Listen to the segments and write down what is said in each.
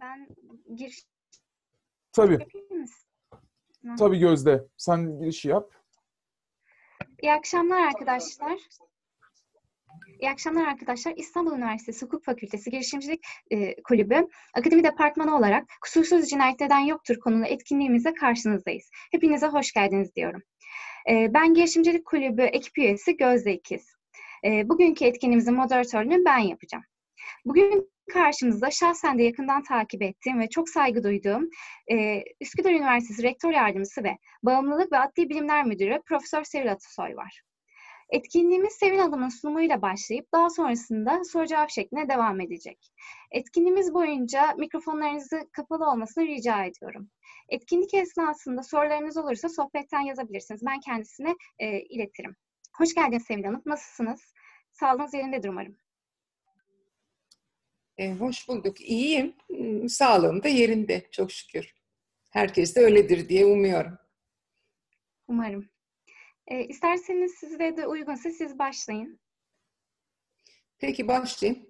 Ben giriş Tabii. yapayım mı? Tabii Gözde. Sen girişi yap. İyi akşamlar arkadaşlar. İyi akşamlar arkadaşlar. İstanbul Üniversitesi Hukuk Fakültesi Girişimcilik e, Kulübü Akademi Departmanı olarak Kusursuz Cinayet Yoktur konulu etkinliğimizle karşınızdayız. Hepinize hoş geldiniz diyorum. E, ben Girişimcilik Kulübü ekip üyesi Gözde İkiz. E, bugünkü etkinliğimizin moderatörlüğünü ben yapacağım. Bugün karşımızda şahsen de yakından takip ettiğim ve çok saygı duyduğum e, Üsküdar Üniversitesi Rektör Yardımcısı ve Bağımlılık ve Adli Bilimler Müdürü Profesör Sevil Atasoy var. Etkinliğimiz Sevil Hanım'ın sunumuyla başlayıp daha sonrasında soru cevap şeklinde devam edecek. Etkinliğimiz boyunca mikrofonlarınızı kapalı olmasını rica ediyorum. Etkinlik esnasında sorularınız olursa sohbetten yazabilirsiniz. Ben kendisine e, iletirim. Hoş geldiniz Sevil Hanım. Nasılsınız? Sağlığınız yerindedir umarım. E, hoş bulduk. İyiyim. Hmm, sağlığım da yerinde çok şükür. Herkes de öyledir diye umuyorum. Umarım. E, isterseniz size de uygunsa siz başlayın. Peki başlayayım.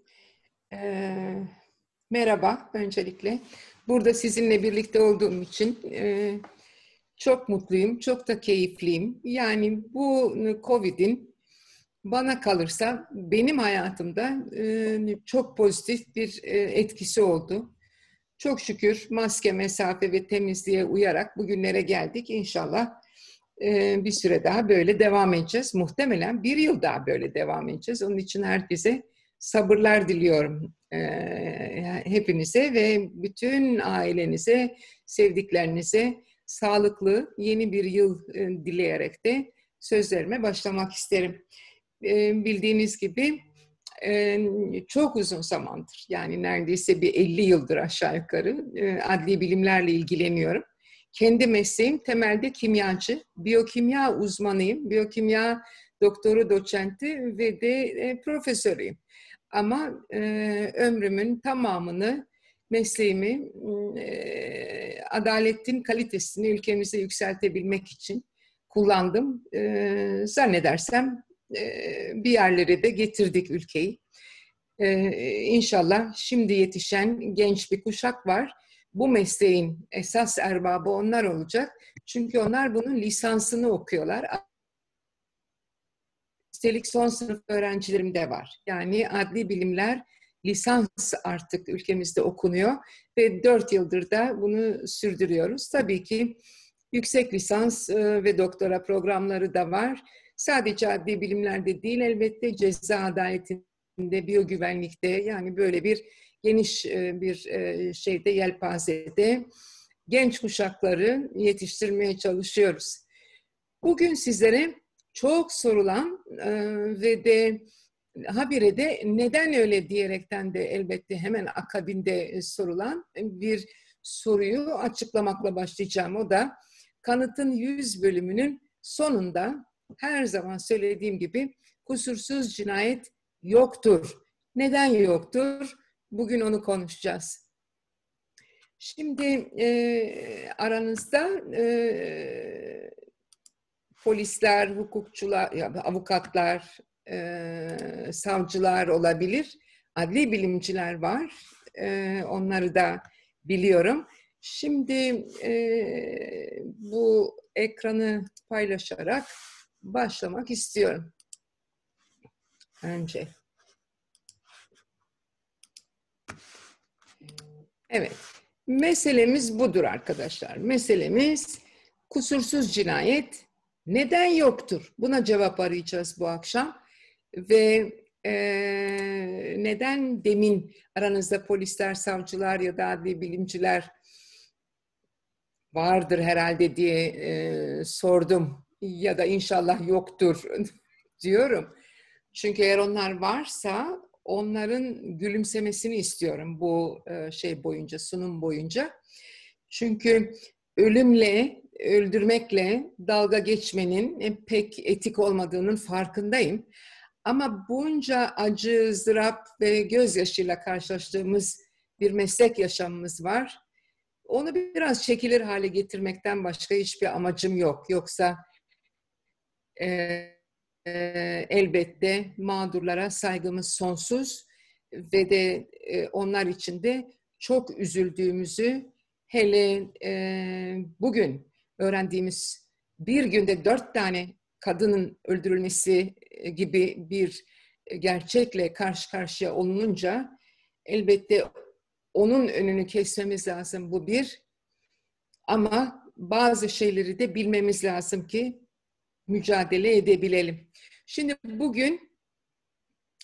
E, merhaba öncelikle. Burada sizinle birlikte olduğum için e, çok mutluyum, çok da keyifliyim. Yani bu ıı, COVID'in bana kalırsa benim hayatımda e, çok pozitif bir e, etkisi oldu. Çok şükür maske, mesafe ve temizliğe uyarak bugünlere geldik. İnşallah e, bir süre daha böyle devam edeceğiz. Muhtemelen bir yıl daha böyle devam edeceğiz. Onun için herkese sabırlar diliyorum. Hepinize ve bütün ailenize, sevdiklerinize sağlıklı yeni bir yıl dileyerek de sözlerime başlamak isterim bildiğiniz gibi çok uzun zamandır yani neredeyse bir 50 yıldır aşağı yukarı adli bilimlerle ilgileniyorum. Kendi mesleğim temelde kimyacı, biyokimya uzmanıyım, biyokimya doktoru, doçenti ve de e, profesörüyüm. Ama ömrümün tamamını mesleğimi e, adaletin kalitesini ülkemize yükseltebilmek için kullandım. zannedersem e, bir yerlere de getirdik ülkeyi. E, inşallah şimdi yetişen genç bir kuşak var. Bu mesleğin esas erbabı onlar olacak. Çünkü onlar bunun lisansını okuyorlar. Üstelik son sınıf öğrencilerim de var. Yani adli bilimler lisans artık ülkemizde okunuyor ve dört yıldır da bunu sürdürüyoruz. Tabii ki yüksek lisans e, ve doktora programları da var. Sadece adli bilimlerde değil elbette ceza adaletinde, biyogüvenlikte yani böyle bir geniş e, bir e, şeyde yelpazede genç kuşakları yetiştirmeye çalışıyoruz. Bugün sizlere çok sorulan e, ve de habire de neden öyle diyerekten de elbette hemen akabinde sorulan bir soruyu açıklamakla başlayacağım. O da kanıtın 100 bölümünün sonunda her zaman söylediğim gibi kusursuz cinayet yoktur. Neden yoktur? Bugün onu konuşacağız. Şimdi e, aranızda e, polisler, hukukçular, avukatlar, e, savcılar olabilir. Adli bilimciler var. E, onları da biliyorum. Şimdi e, bu ekranı paylaşarak başlamak istiyorum. Önce. Evet. Meselemiz budur arkadaşlar. Meselemiz kusursuz cinayet neden yoktur? Buna cevap arayacağız bu akşam. Ve e, neden demin aranızda polisler, savcılar ya da adli bilimciler vardır herhalde diye e, sordum ya da inşallah yoktur diyorum. Çünkü eğer onlar varsa onların gülümsemesini istiyorum bu e, şey boyunca, sunum boyunca. Çünkü ölümle, öldürmekle dalga geçmenin e, pek etik olmadığının farkındayım. Ama bunca acı, zırap ve gözyaşıyla karşılaştığımız bir meslek yaşamımız var. Onu biraz çekilir hale getirmekten başka hiçbir amacım yok. Yoksa e, elbette mağdurlara saygımız sonsuz ve de e, onlar için de çok üzüldüğümüzü hele e, bugün öğrendiğimiz bir günde dört tane kadının öldürülmesi e, gibi bir e, gerçekle karşı karşıya olununca elbette onun önünü kesmemiz lazım bu bir. Ama bazı şeyleri de bilmemiz lazım ki mücadele edebilelim. Şimdi bugün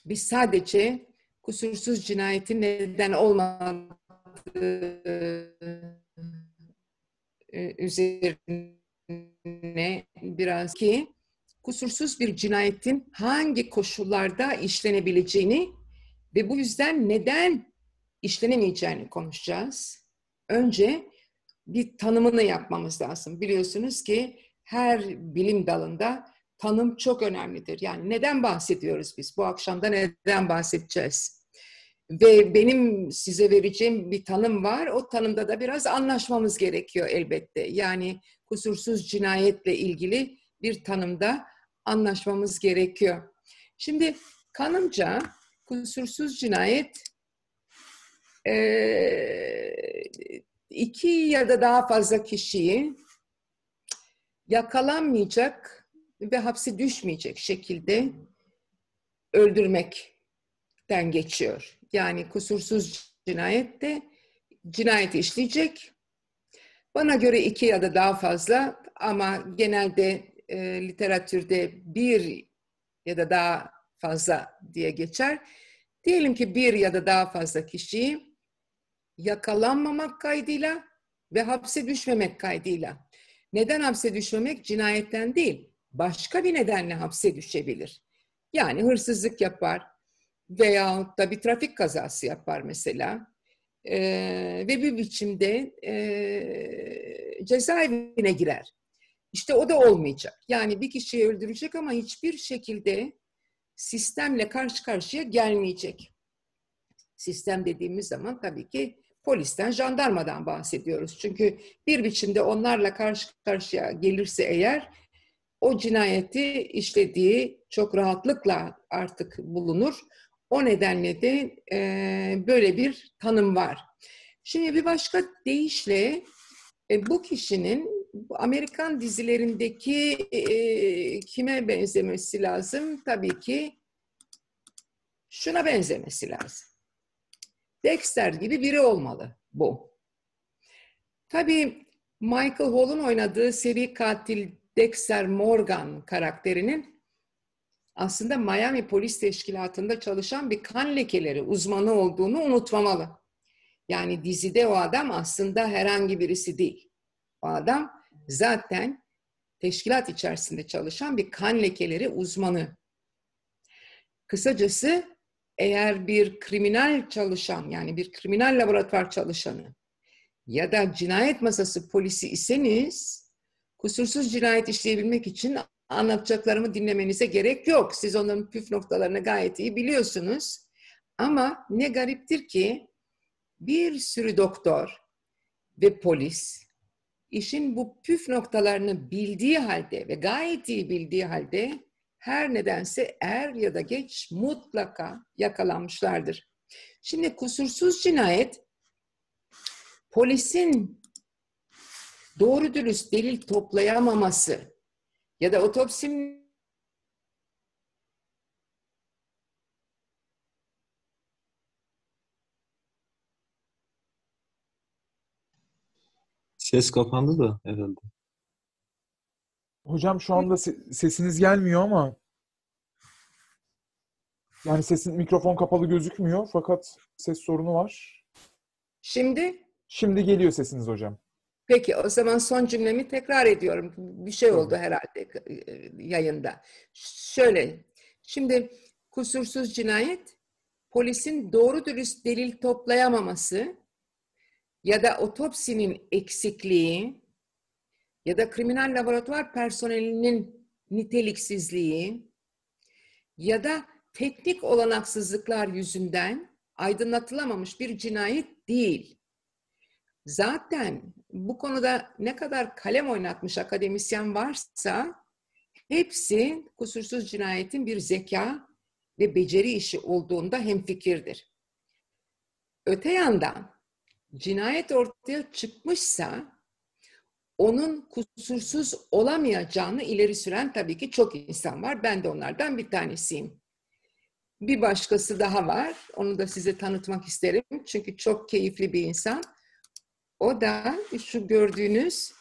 biz sadece kusursuz cinayetin neden olmadığı e, üzerine biraz ki kusursuz bir cinayetin hangi koşullarda işlenebileceğini ve bu yüzden neden işlenemeyeceğini konuşacağız. Önce bir tanımını yapmamız lazım. Biliyorsunuz ki her bilim dalında tanım çok önemlidir. Yani neden bahsediyoruz biz? Bu akşamda neden bahsedeceğiz? Ve benim size vereceğim bir tanım var. O tanımda da biraz anlaşmamız gerekiyor elbette. Yani kusursuz cinayetle ilgili bir tanımda anlaşmamız gerekiyor. Şimdi kanımca kusursuz cinayet iki ya da daha fazla kişiyi yakalanmayacak ve hapse düşmeyecek şekilde öldürmekten geçiyor. Yani kusursuz cinayette cinayet işleyecek. Bana göre iki ya da daha fazla ama genelde e, literatürde bir ya da daha fazla diye geçer. Diyelim ki bir ya da daha fazla kişiyi yakalanmamak kaydıyla ve hapse düşmemek kaydıyla neden hapse düşmemek cinayetten değil, başka bir nedenle hapse düşebilir. Yani hırsızlık yapar veyahut da bir trafik kazası yapar mesela. Ee, ve bir biçimde e, cezaevine girer. İşte o da olmayacak. Yani bir kişiyi öldürecek ama hiçbir şekilde sistemle karşı karşıya gelmeyecek. Sistem dediğimiz zaman tabii ki polisten, jandarmadan bahsediyoruz. Çünkü bir biçimde onlarla karşı karşıya gelirse eğer o cinayeti işlediği çok rahatlıkla artık bulunur. O nedenle de e, böyle bir tanım var. Şimdi bir başka deyişle e, bu kişinin Amerikan dizilerindeki e, e, kime benzemesi lazım? Tabii ki şuna benzemesi lazım. Dexter gibi biri olmalı bu. Tabii Michael Hall'un oynadığı seri katil Dexter Morgan karakterinin aslında Miami Polis Teşkilatı'nda çalışan bir kan lekeleri uzmanı olduğunu unutmamalı. Yani dizide o adam aslında herhangi birisi değil. O adam zaten teşkilat içerisinde çalışan bir kan lekeleri uzmanı. Kısacası eğer bir kriminal çalışan yani bir kriminal laboratuvar çalışanı ya da cinayet masası polisi iseniz kusursuz cinayet işleyebilmek için anlatacaklarımı dinlemenize gerek yok. Siz onların püf noktalarını gayet iyi biliyorsunuz. Ama ne gariptir ki bir sürü doktor ve polis işin bu püf noktalarını bildiği halde ve gayet iyi bildiği halde her nedense er ya da geç mutlaka yakalanmışlardır. Şimdi kusursuz cinayet polisin doğru dürüst delil toplayamaması ya da otopsi Ses kapandı da herhalde. Hocam şu anda sesiniz gelmiyor ama yani sesin mikrofon kapalı gözükmüyor fakat ses sorunu var. Şimdi? Şimdi geliyor sesiniz hocam. Peki o zaman son cümlemi tekrar ediyorum. Bir şey oldu herhalde e, yayında. Şöyle. Şimdi kusursuz cinayet polisin doğru dürüst delil toplayamaması ya da otopsinin eksikliği ya da kriminal laboratuvar personelinin niteliksizliği ya da teknik olanaksızlıklar yüzünden aydınlatılamamış bir cinayet değil. Zaten bu konuda ne kadar kalem oynatmış akademisyen varsa hepsi kusursuz cinayetin bir zeka ve beceri işi olduğunda hemfikirdir. Öte yandan cinayet ortaya çıkmışsa onun kusursuz olamayacağını ileri süren tabii ki çok insan var. Ben de onlardan bir tanesiyim. Bir başkası daha var. Onu da size tanıtmak isterim. Çünkü çok keyifli bir insan. O da şu gördüğünüz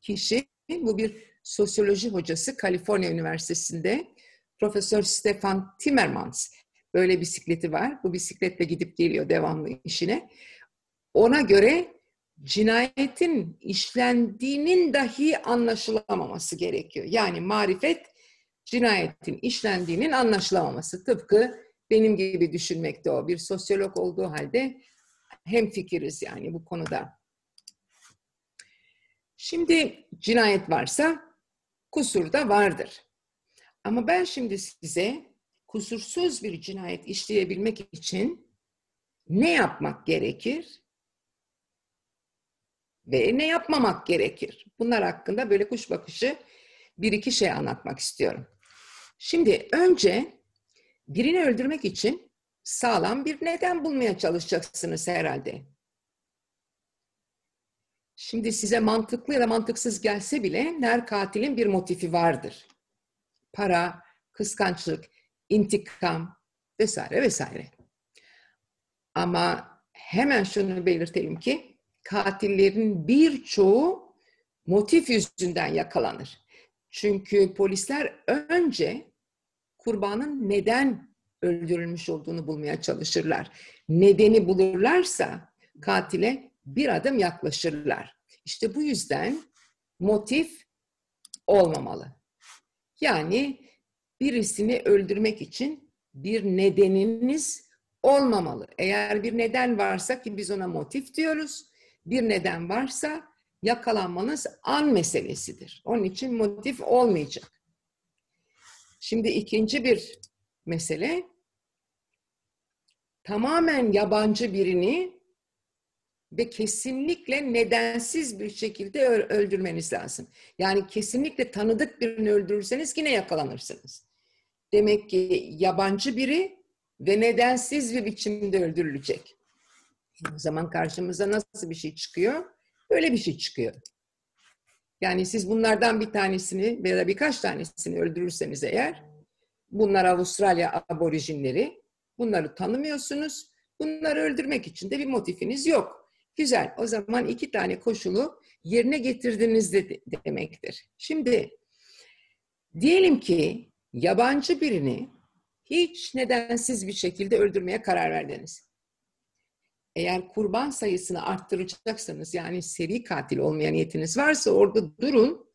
kişi, bu bir sosyoloji hocası Kaliforniya Üniversitesi'nde Profesör Stefan Timmermans. Böyle bisikleti var. Bu bisikletle gidip geliyor devamlı işine. Ona göre cinayetin işlendiğinin dahi anlaşılamaması gerekiyor. Yani marifet cinayetin işlendiğinin anlaşılamaması. Tıpkı benim gibi düşünmekte o. Bir sosyolog olduğu halde hem fikiriz yani bu konuda. Şimdi cinayet varsa kusur da vardır. Ama ben şimdi size kusursuz bir cinayet işleyebilmek için ne yapmak gerekir? ve ne yapmamak gerekir? Bunlar hakkında böyle kuş bakışı bir iki şey anlatmak istiyorum. Şimdi önce birini öldürmek için sağlam bir neden bulmaya çalışacaksınız herhalde. Şimdi size mantıklı ya da mantıksız gelse bile her katilin bir motifi vardır. Para, kıskançlık, intikam vesaire vesaire. Ama hemen şunu belirtelim ki katillerin birçoğu motif yüzünden yakalanır. Çünkü polisler önce kurbanın neden öldürülmüş olduğunu bulmaya çalışırlar. Nedeni bulurlarsa katile bir adım yaklaşırlar. İşte bu yüzden motif olmamalı. Yani birisini öldürmek için bir nedeniniz olmamalı. Eğer bir neden varsa ki biz ona motif diyoruz, bir neden varsa yakalanmanız an meselesidir. Onun için motif olmayacak. Şimdi ikinci bir mesele tamamen yabancı birini ve kesinlikle nedensiz bir şekilde öldürmeniz lazım. Yani kesinlikle tanıdık birini öldürürseniz yine yakalanırsınız. Demek ki yabancı biri ve nedensiz bir biçimde öldürülecek. O zaman karşımıza nasıl bir şey çıkıyor? Böyle bir şey çıkıyor. Yani siz bunlardan bir tanesini veya birkaç tanesini öldürürseniz eğer, bunlar Avustralya aborijinleri, bunları tanımıyorsunuz, bunları öldürmek için de bir motifiniz yok. Güzel, o zaman iki tane koşulu yerine getirdiniz de demektir. Şimdi diyelim ki yabancı birini hiç nedensiz bir şekilde öldürmeye karar verdiniz. Eğer kurban sayısını arttıracaksanız yani seri katil olmaya niyetiniz varsa orada durun.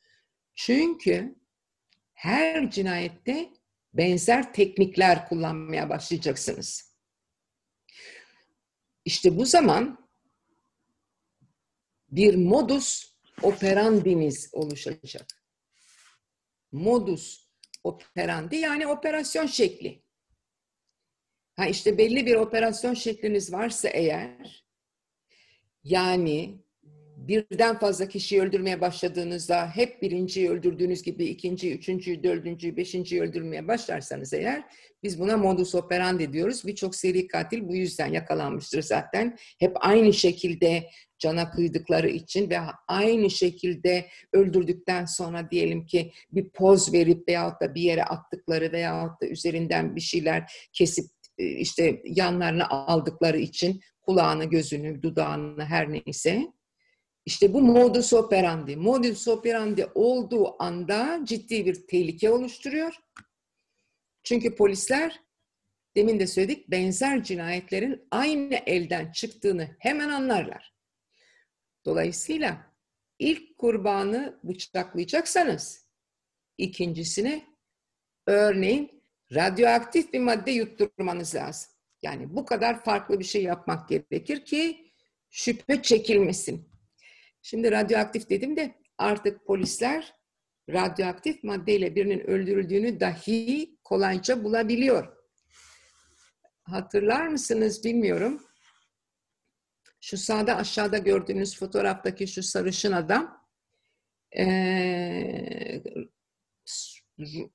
Çünkü her cinayette benzer teknikler kullanmaya başlayacaksınız. İşte bu zaman bir modus operandimiz oluşacak. Modus operandi yani operasyon şekli. Ha işte belli bir operasyon şekliniz varsa eğer, yani birden fazla kişiyi öldürmeye başladığınızda hep birinciyi öldürdüğünüz gibi ikinci üçüncü dördüncü beşinci öldürmeye başlarsanız eğer biz buna modus operandi diyoruz. Birçok seri katil bu yüzden yakalanmıştır zaten. Hep aynı şekilde cana kıydıkları için ve aynı şekilde öldürdükten sonra diyelim ki bir poz verip veyahut da bir yere attıkları veyahut da üzerinden bir şeyler kesip e, işte yanlarına aldıkları için kulağını, gözünü, dudağını her neyse. İşte bu modus operandi. Modus operandi olduğu anda ciddi bir tehlike oluşturuyor. Çünkü polisler demin de söyledik benzer cinayetlerin aynı elden çıktığını hemen anlarlar. Dolayısıyla ilk kurbanı bıçaklayacaksanız ikincisini örneğin radyoaktif bir madde yutturmanız lazım. Yani bu kadar farklı bir şey yapmak gerekir ki şüphe çekilmesin. Şimdi radyoaktif dedim de artık polisler radyoaktif maddeyle birinin öldürüldüğünü dahi kolayca bulabiliyor. Hatırlar mısınız bilmiyorum. Şu sağda aşağıda gördüğünüz fotoğraftaki şu sarışın adam ee,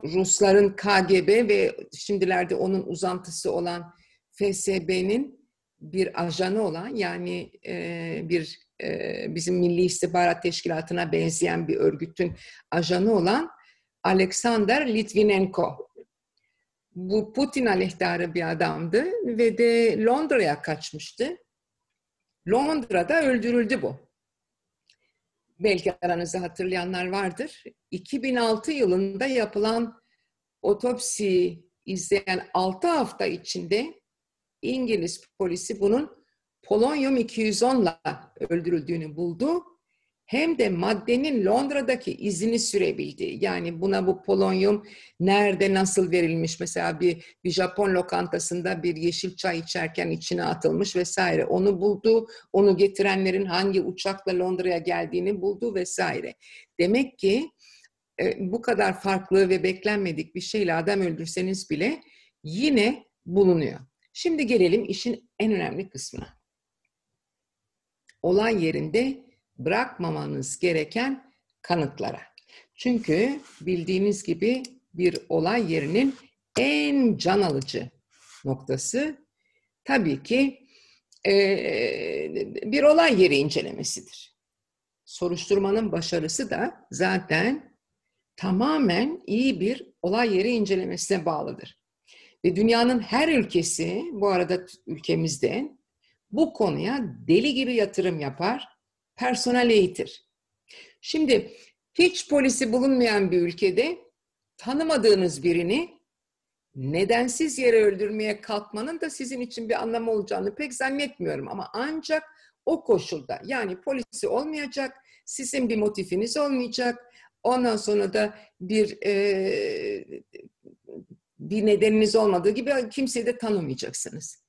Rusların KGB ve şimdilerde onun uzantısı olan FSB'nin bir ajanı olan yani e, bir e, bizim Milli İstihbarat Teşkilatı'na benzeyen bir örgütün ajanı olan Alexander Litvinenko. Bu Putin aleyhtarı bir adamdı ve de Londra'ya kaçmıştı. Londra'da öldürüldü bu belki aranızda hatırlayanlar vardır. 2006 yılında yapılan otopsiyi izleyen 6 hafta içinde İngiliz polisi bunun polonyum 210'la öldürüldüğünü buldu hem de maddenin Londra'daki izini sürebildi. yani buna bu polonyum nerede nasıl verilmiş mesela bir, bir Japon lokantasında bir yeşil çay içerken içine atılmış vesaire onu buldu onu getirenlerin hangi uçakla Londra'ya geldiğini buldu vesaire. Demek ki e, bu kadar farklı ve beklenmedik bir şeyle adam öldürseniz bile yine bulunuyor. Şimdi gelelim işin en önemli kısmına. Olay yerinde bırakmamanız gereken kanıtlara. Çünkü bildiğiniz gibi bir olay yerinin en can alıcı noktası tabii ki e, bir olay yeri incelemesidir. Soruşturmanın başarısı da zaten tamamen iyi bir olay yeri incelemesine bağlıdır. Ve dünyanın her ülkesi, bu arada ülkemizde bu konuya deli gibi yatırım yapar personel eğitir. Şimdi hiç polisi bulunmayan bir ülkede tanımadığınız birini nedensiz yere öldürmeye kalkmanın da sizin için bir anlamı olacağını pek zannetmiyorum ama ancak o koşulda yani polisi olmayacak, sizin bir motifiniz olmayacak, ondan sonra da bir e, bir nedeniniz olmadığı gibi kimseyi de tanımayacaksınız.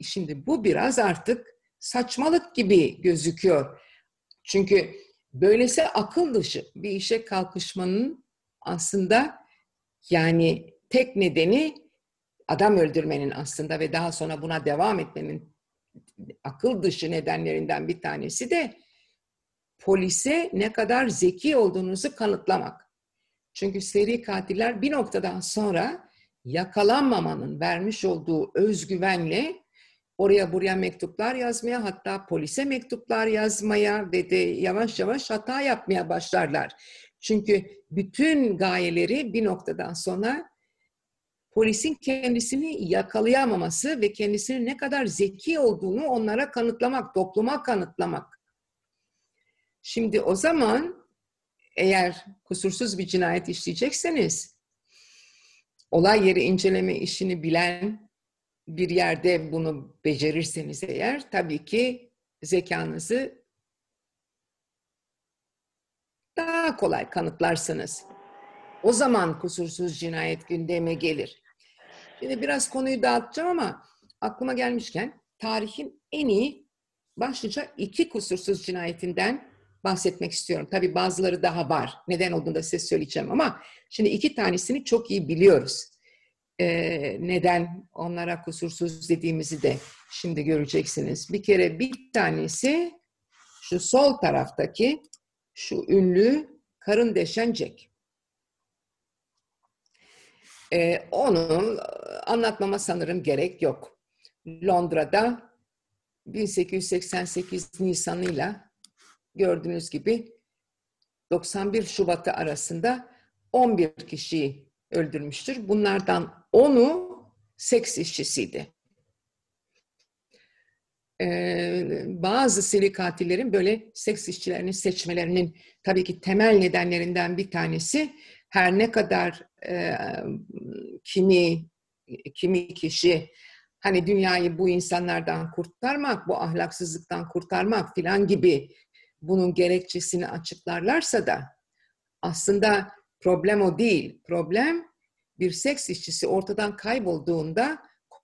Şimdi bu biraz artık saçmalık gibi gözüküyor. Çünkü böylesi akıl dışı bir işe kalkışmanın aslında yani tek nedeni adam öldürmenin aslında ve daha sonra buna devam etmenin akıl dışı nedenlerinden bir tanesi de polise ne kadar zeki olduğunuzu kanıtlamak. Çünkü seri katiller bir noktadan sonra yakalanmamanın vermiş olduğu özgüvenle oraya buraya mektuplar yazmaya hatta polise mektuplar yazmaya ve de yavaş yavaş hata yapmaya başlarlar. Çünkü bütün gayeleri bir noktadan sonra polisin kendisini yakalayamaması ve kendisinin ne kadar zeki olduğunu onlara kanıtlamak, topluma kanıtlamak. Şimdi o zaman eğer kusursuz bir cinayet işleyecekseniz olay yeri inceleme işini bilen bir yerde bunu becerirseniz eğer tabii ki zekanızı daha kolay kanıtlarsınız. O zaman kusursuz cinayet gündeme gelir. Şimdi biraz konuyu dağıtacağım ama aklıma gelmişken tarihin en iyi başlıca iki kusursuz cinayetinden bahsetmek istiyorum. Tabii bazıları daha var. Neden olduğunu da size söyleyeceğim ama şimdi iki tanesini çok iyi biliyoruz e, neden onlara kusursuz dediğimizi de şimdi göreceksiniz. Bir kere bir tanesi şu sol taraftaki şu ünlü karın deşencek. E, onu anlatmama sanırım gerek yok. Londra'da 1888 Nisan'ıyla gördüğünüz gibi 91 Şubat'ı arasında 11 kişiyi öldürmüştür. Bunlardan onu seks işçisiydi. Ee, bazı seri katillerin böyle seks işçilerini seçmelerinin tabii ki temel nedenlerinden bir tanesi her ne kadar e, kimi kimi kişi hani dünyayı bu insanlardan kurtarmak, bu ahlaksızlıktan kurtarmak filan gibi bunun gerekçesini açıklarlarsa da aslında problem o değil. Problem bir seks işçisi ortadan kaybolduğunda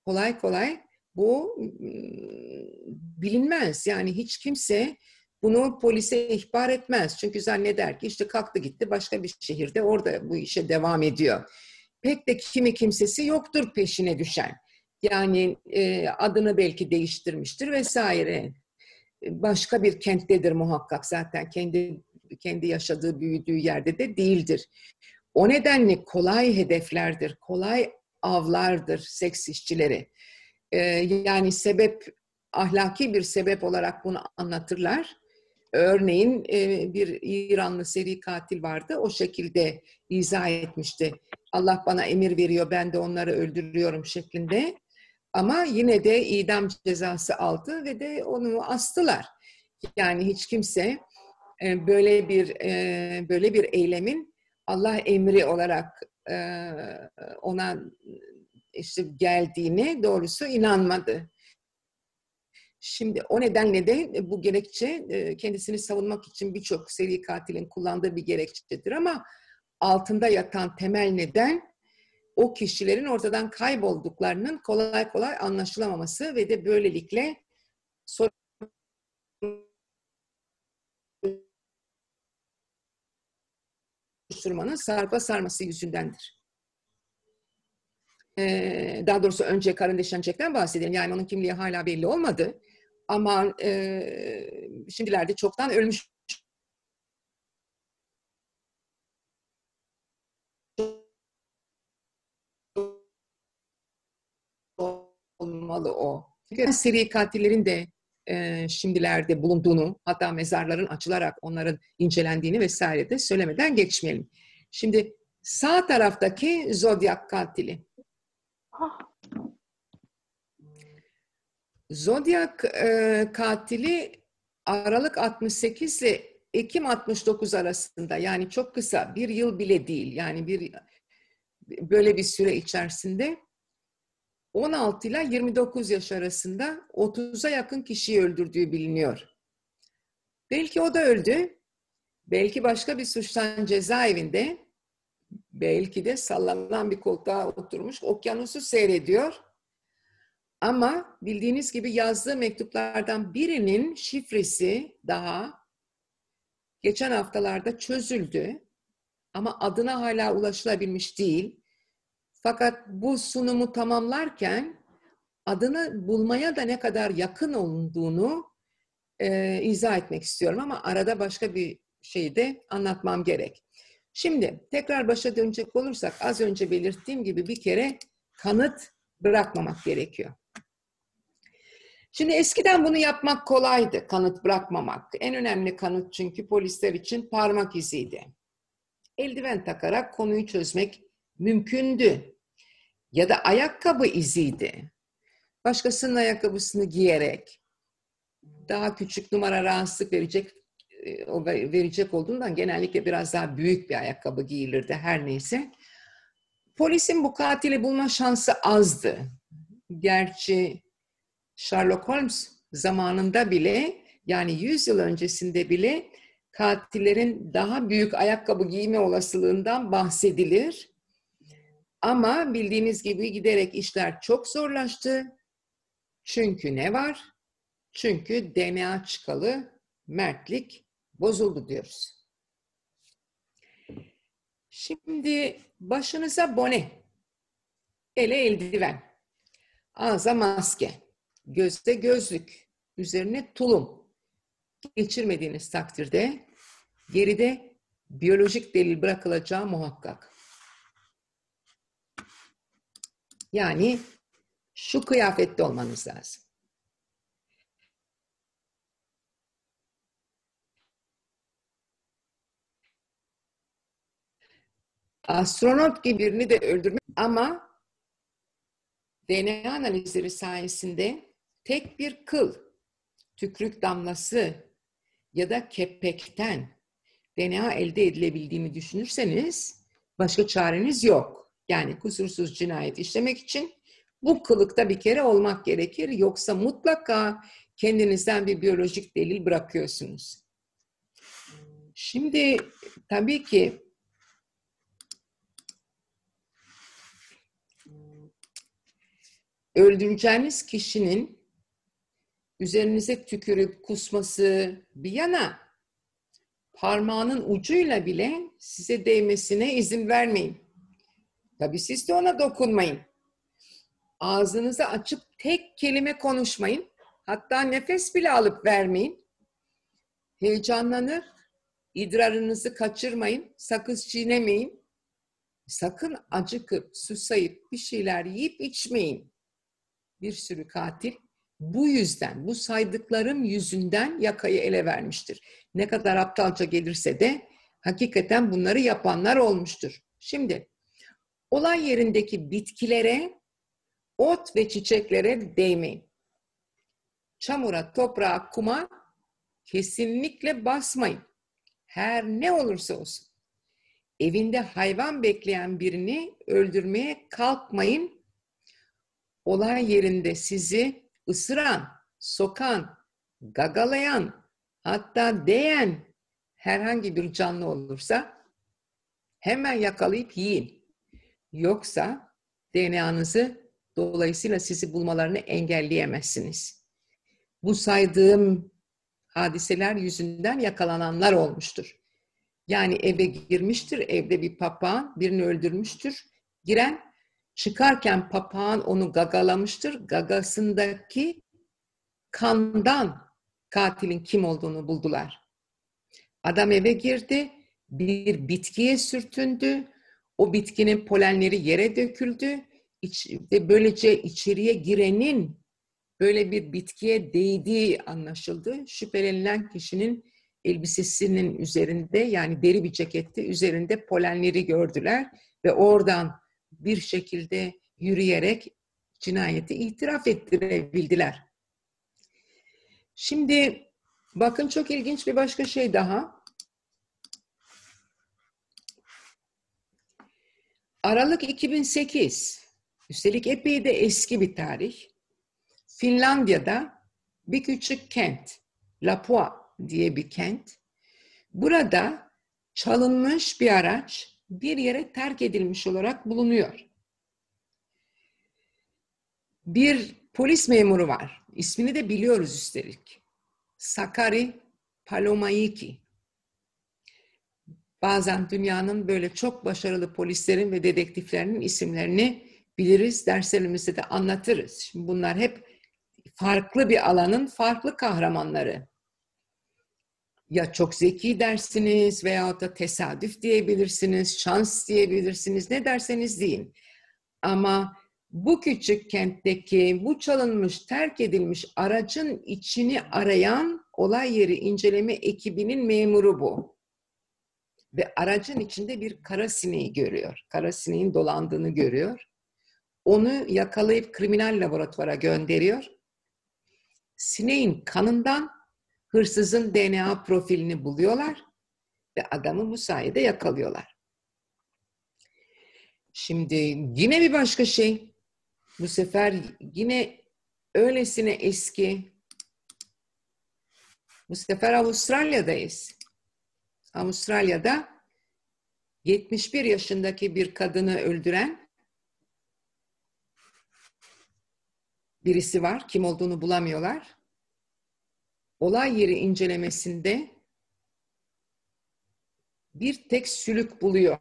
kolay kolay bu bilinmez. Yani hiç kimse bunu polise ihbar etmez. Çünkü zanneder ki işte kalktı gitti başka bir şehirde orada bu işe devam ediyor. Pek de kimi kimsesi yoktur peşine düşen. Yani e, adını belki değiştirmiştir vesaire. Başka bir kenttedir muhakkak zaten kendi kendi yaşadığı büyüdüğü yerde de değildir. O nedenle kolay hedeflerdir, kolay avlardır seks işçileri. Ee, yani sebep, ahlaki bir sebep olarak bunu anlatırlar. Örneğin e, bir İranlı seri katil vardı, o şekilde izah etmişti. Allah bana emir veriyor, ben de onları öldürüyorum şeklinde. Ama yine de idam cezası aldı ve de onu astılar. Yani hiç kimse e, böyle bir e, böyle bir eylemin Allah emri olarak e, ona işte geldiğini, doğrusu inanmadı. Şimdi o nedenle de bu gerekçe kendisini savunmak için birçok seri katilin kullandığı bir gerekçedir ama altında yatan temel neden o kişilerin ortadan kaybolduklarının kolay kolay anlaşılamaması ve de böylelikle sorun oluşturmanın sarpa sarması yüzündendir. Ee, daha doğrusu önce karın Deşençek'ten bahsedelim. Yani onun kimliği hala belli olmadı. Ama e, şimdilerde çoktan ölmüş olmalı o. Çünkü seri katillerin de e, şimdilerde bulunduğunu, hatta mezarların açılarak onların incelendiğini vesaire de söylemeden geçmeyelim. Şimdi sağ taraftaki zodyak katili. Ah. Zodyak e, katili Aralık 68 ile Ekim 69 arasında yani çok kısa bir yıl bile değil yani bir böyle bir süre içerisinde 16 ile 29 yaş arasında 30'a yakın kişiyi öldürdüğü biliniyor. Belki o da öldü, belki başka bir suçtan cezaevinde, belki de sallanan bir koltuğa oturmuş okyanusu seyrediyor. Ama bildiğiniz gibi yazdığı mektuplardan birinin şifresi daha geçen haftalarda çözüldü ama adına hala ulaşılabilmiş değil. Fakat bu sunumu tamamlarken adını bulmaya da ne kadar yakın olduğunu e, izah etmek istiyorum ama arada başka bir şeyi de anlatmam gerek. Şimdi tekrar başa dönecek olursak az önce belirttiğim gibi bir kere kanıt bırakmamak gerekiyor. Şimdi eskiden bunu yapmak kolaydı, kanıt bırakmamak. En önemli kanıt çünkü polisler için parmak iziydi. Eldiven takarak konuyu çözmek mümkündü ya da ayakkabı iziydi. Başkasının ayakkabısını giyerek daha küçük numara rahatsızlık verecek e, o verecek olduğundan genellikle biraz daha büyük bir ayakkabı giyilirdi her neyse. Polisin bu katili bulma şansı azdı. Gerçi Sherlock Holmes zamanında bile yani 100 yıl öncesinde bile katillerin daha büyük ayakkabı giyme olasılığından bahsedilir. Ama bildiğiniz gibi giderek işler çok zorlaştı. Çünkü ne var? Çünkü DNA çıkalı mertlik bozuldu diyoruz. Şimdi başınıza bone, ele eldiven, ağza maske, gözde gözlük, üzerine tulum geçirmediğiniz takdirde geride biyolojik delil bırakılacağı muhakkak. Yani şu kıyafette olmanız lazım. Astronot gibi birini de öldürmek ama DNA analizleri sayesinde tek bir kıl, tükrük damlası ya da kepekten DNA elde edilebildiğini düşünürseniz başka çareniz yok yani kusursuz cinayet işlemek için bu kılıkta bir kere olmak gerekir. Yoksa mutlaka kendinizden bir biyolojik delil bırakıyorsunuz. Şimdi tabii ki öldüreceğiniz kişinin üzerinize tükürüp kusması bir yana parmağının ucuyla bile size değmesine izin vermeyin. Tabii siz de ona dokunmayın. Ağzınızı açıp tek kelime konuşmayın. Hatta nefes bile alıp vermeyin. Heyecanlanır. İdrarınızı kaçırmayın. Sakız çiğnemeyin. Sakın acıkıp, susayıp bir şeyler yiyip içmeyin. Bir sürü katil bu yüzden, bu saydıklarım yüzünden yakayı ele vermiştir. Ne kadar aptalca gelirse de hakikaten bunları yapanlar olmuştur. Şimdi olay yerindeki bitkilere, ot ve çiçeklere değmeyin. Çamura, toprağa, kuma kesinlikle basmayın. Her ne olursa olsun. Evinde hayvan bekleyen birini öldürmeye kalkmayın. Olay yerinde sizi ısıran, sokan, gagalayan, hatta değen herhangi bir canlı olursa hemen yakalayıp yiyin yoksa DNA'nızı dolayısıyla sizi bulmalarını engelleyemezsiniz. Bu saydığım hadiseler yüzünden yakalananlar olmuştur. Yani eve girmiştir, evde bir papağan birini öldürmüştür. Giren çıkarken papağan onu gagalamıştır. Gagasındaki kandan katilin kim olduğunu buldular. Adam eve girdi, bir bitkiye sürtündü, o bitkinin polenleri yere döküldü. İç, ve böylece içeriye girenin böyle bir bitkiye değdiği anlaşıldı. Şüphelenilen kişinin elbisesinin üzerinde yani deri bir cekette üzerinde polenleri gördüler ve oradan bir şekilde yürüyerek cinayeti itiraf ettirebildiler. Şimdi bakın çok ilginç bir başka şey daha. Aralık 2008, üstelik epey de eski bir tarih. Finlandiya'da bir küçük kent, Lapua diye bir kent. Burada çalınmış bir araç bir yere terk edilmiş olarak bulunuyor. Bir polis memuru var. ismini de biliyoruz üstelik. Sakari Palomaiki. Bazen dünyanın böyle çok başarılı polislerin ve dedektiflerinin isimlerini biliriz, derslerimizde de anlatırız. Şimdi bunlar hep farklı bir alanın farklı kahramanları. Ya çok zeki dersiniz veyahut da tesadüf diyebilirsiniz, şans diyebilirsiniz, ne derseniz deyin. Ama bu küçük kentteki bu çalınmış, terk edilmiş aracın içini arayan olay yeri inceleme ekibinin memuru bu ve aracın içinde bir kara sineği görüyor. Kara sineğin dolandığını görüyor. Onu yakalayıp kriminal laboratuvara gönderiyor. Sineğin kanından hırsızın DNA profilini buluyorlar ve adamı bu sayede yakalıyorlar. Şimdi yine bir başka şey. Bu sefer yine öylesine eski. Bu sefer Avustralya'dayız. Avustralya'da 71 yaşındaki bir kadını öldüren birisi var. Kim olduğunu bulamıyorlar. Olay yeri incelemesinde bir tek sülük buluyor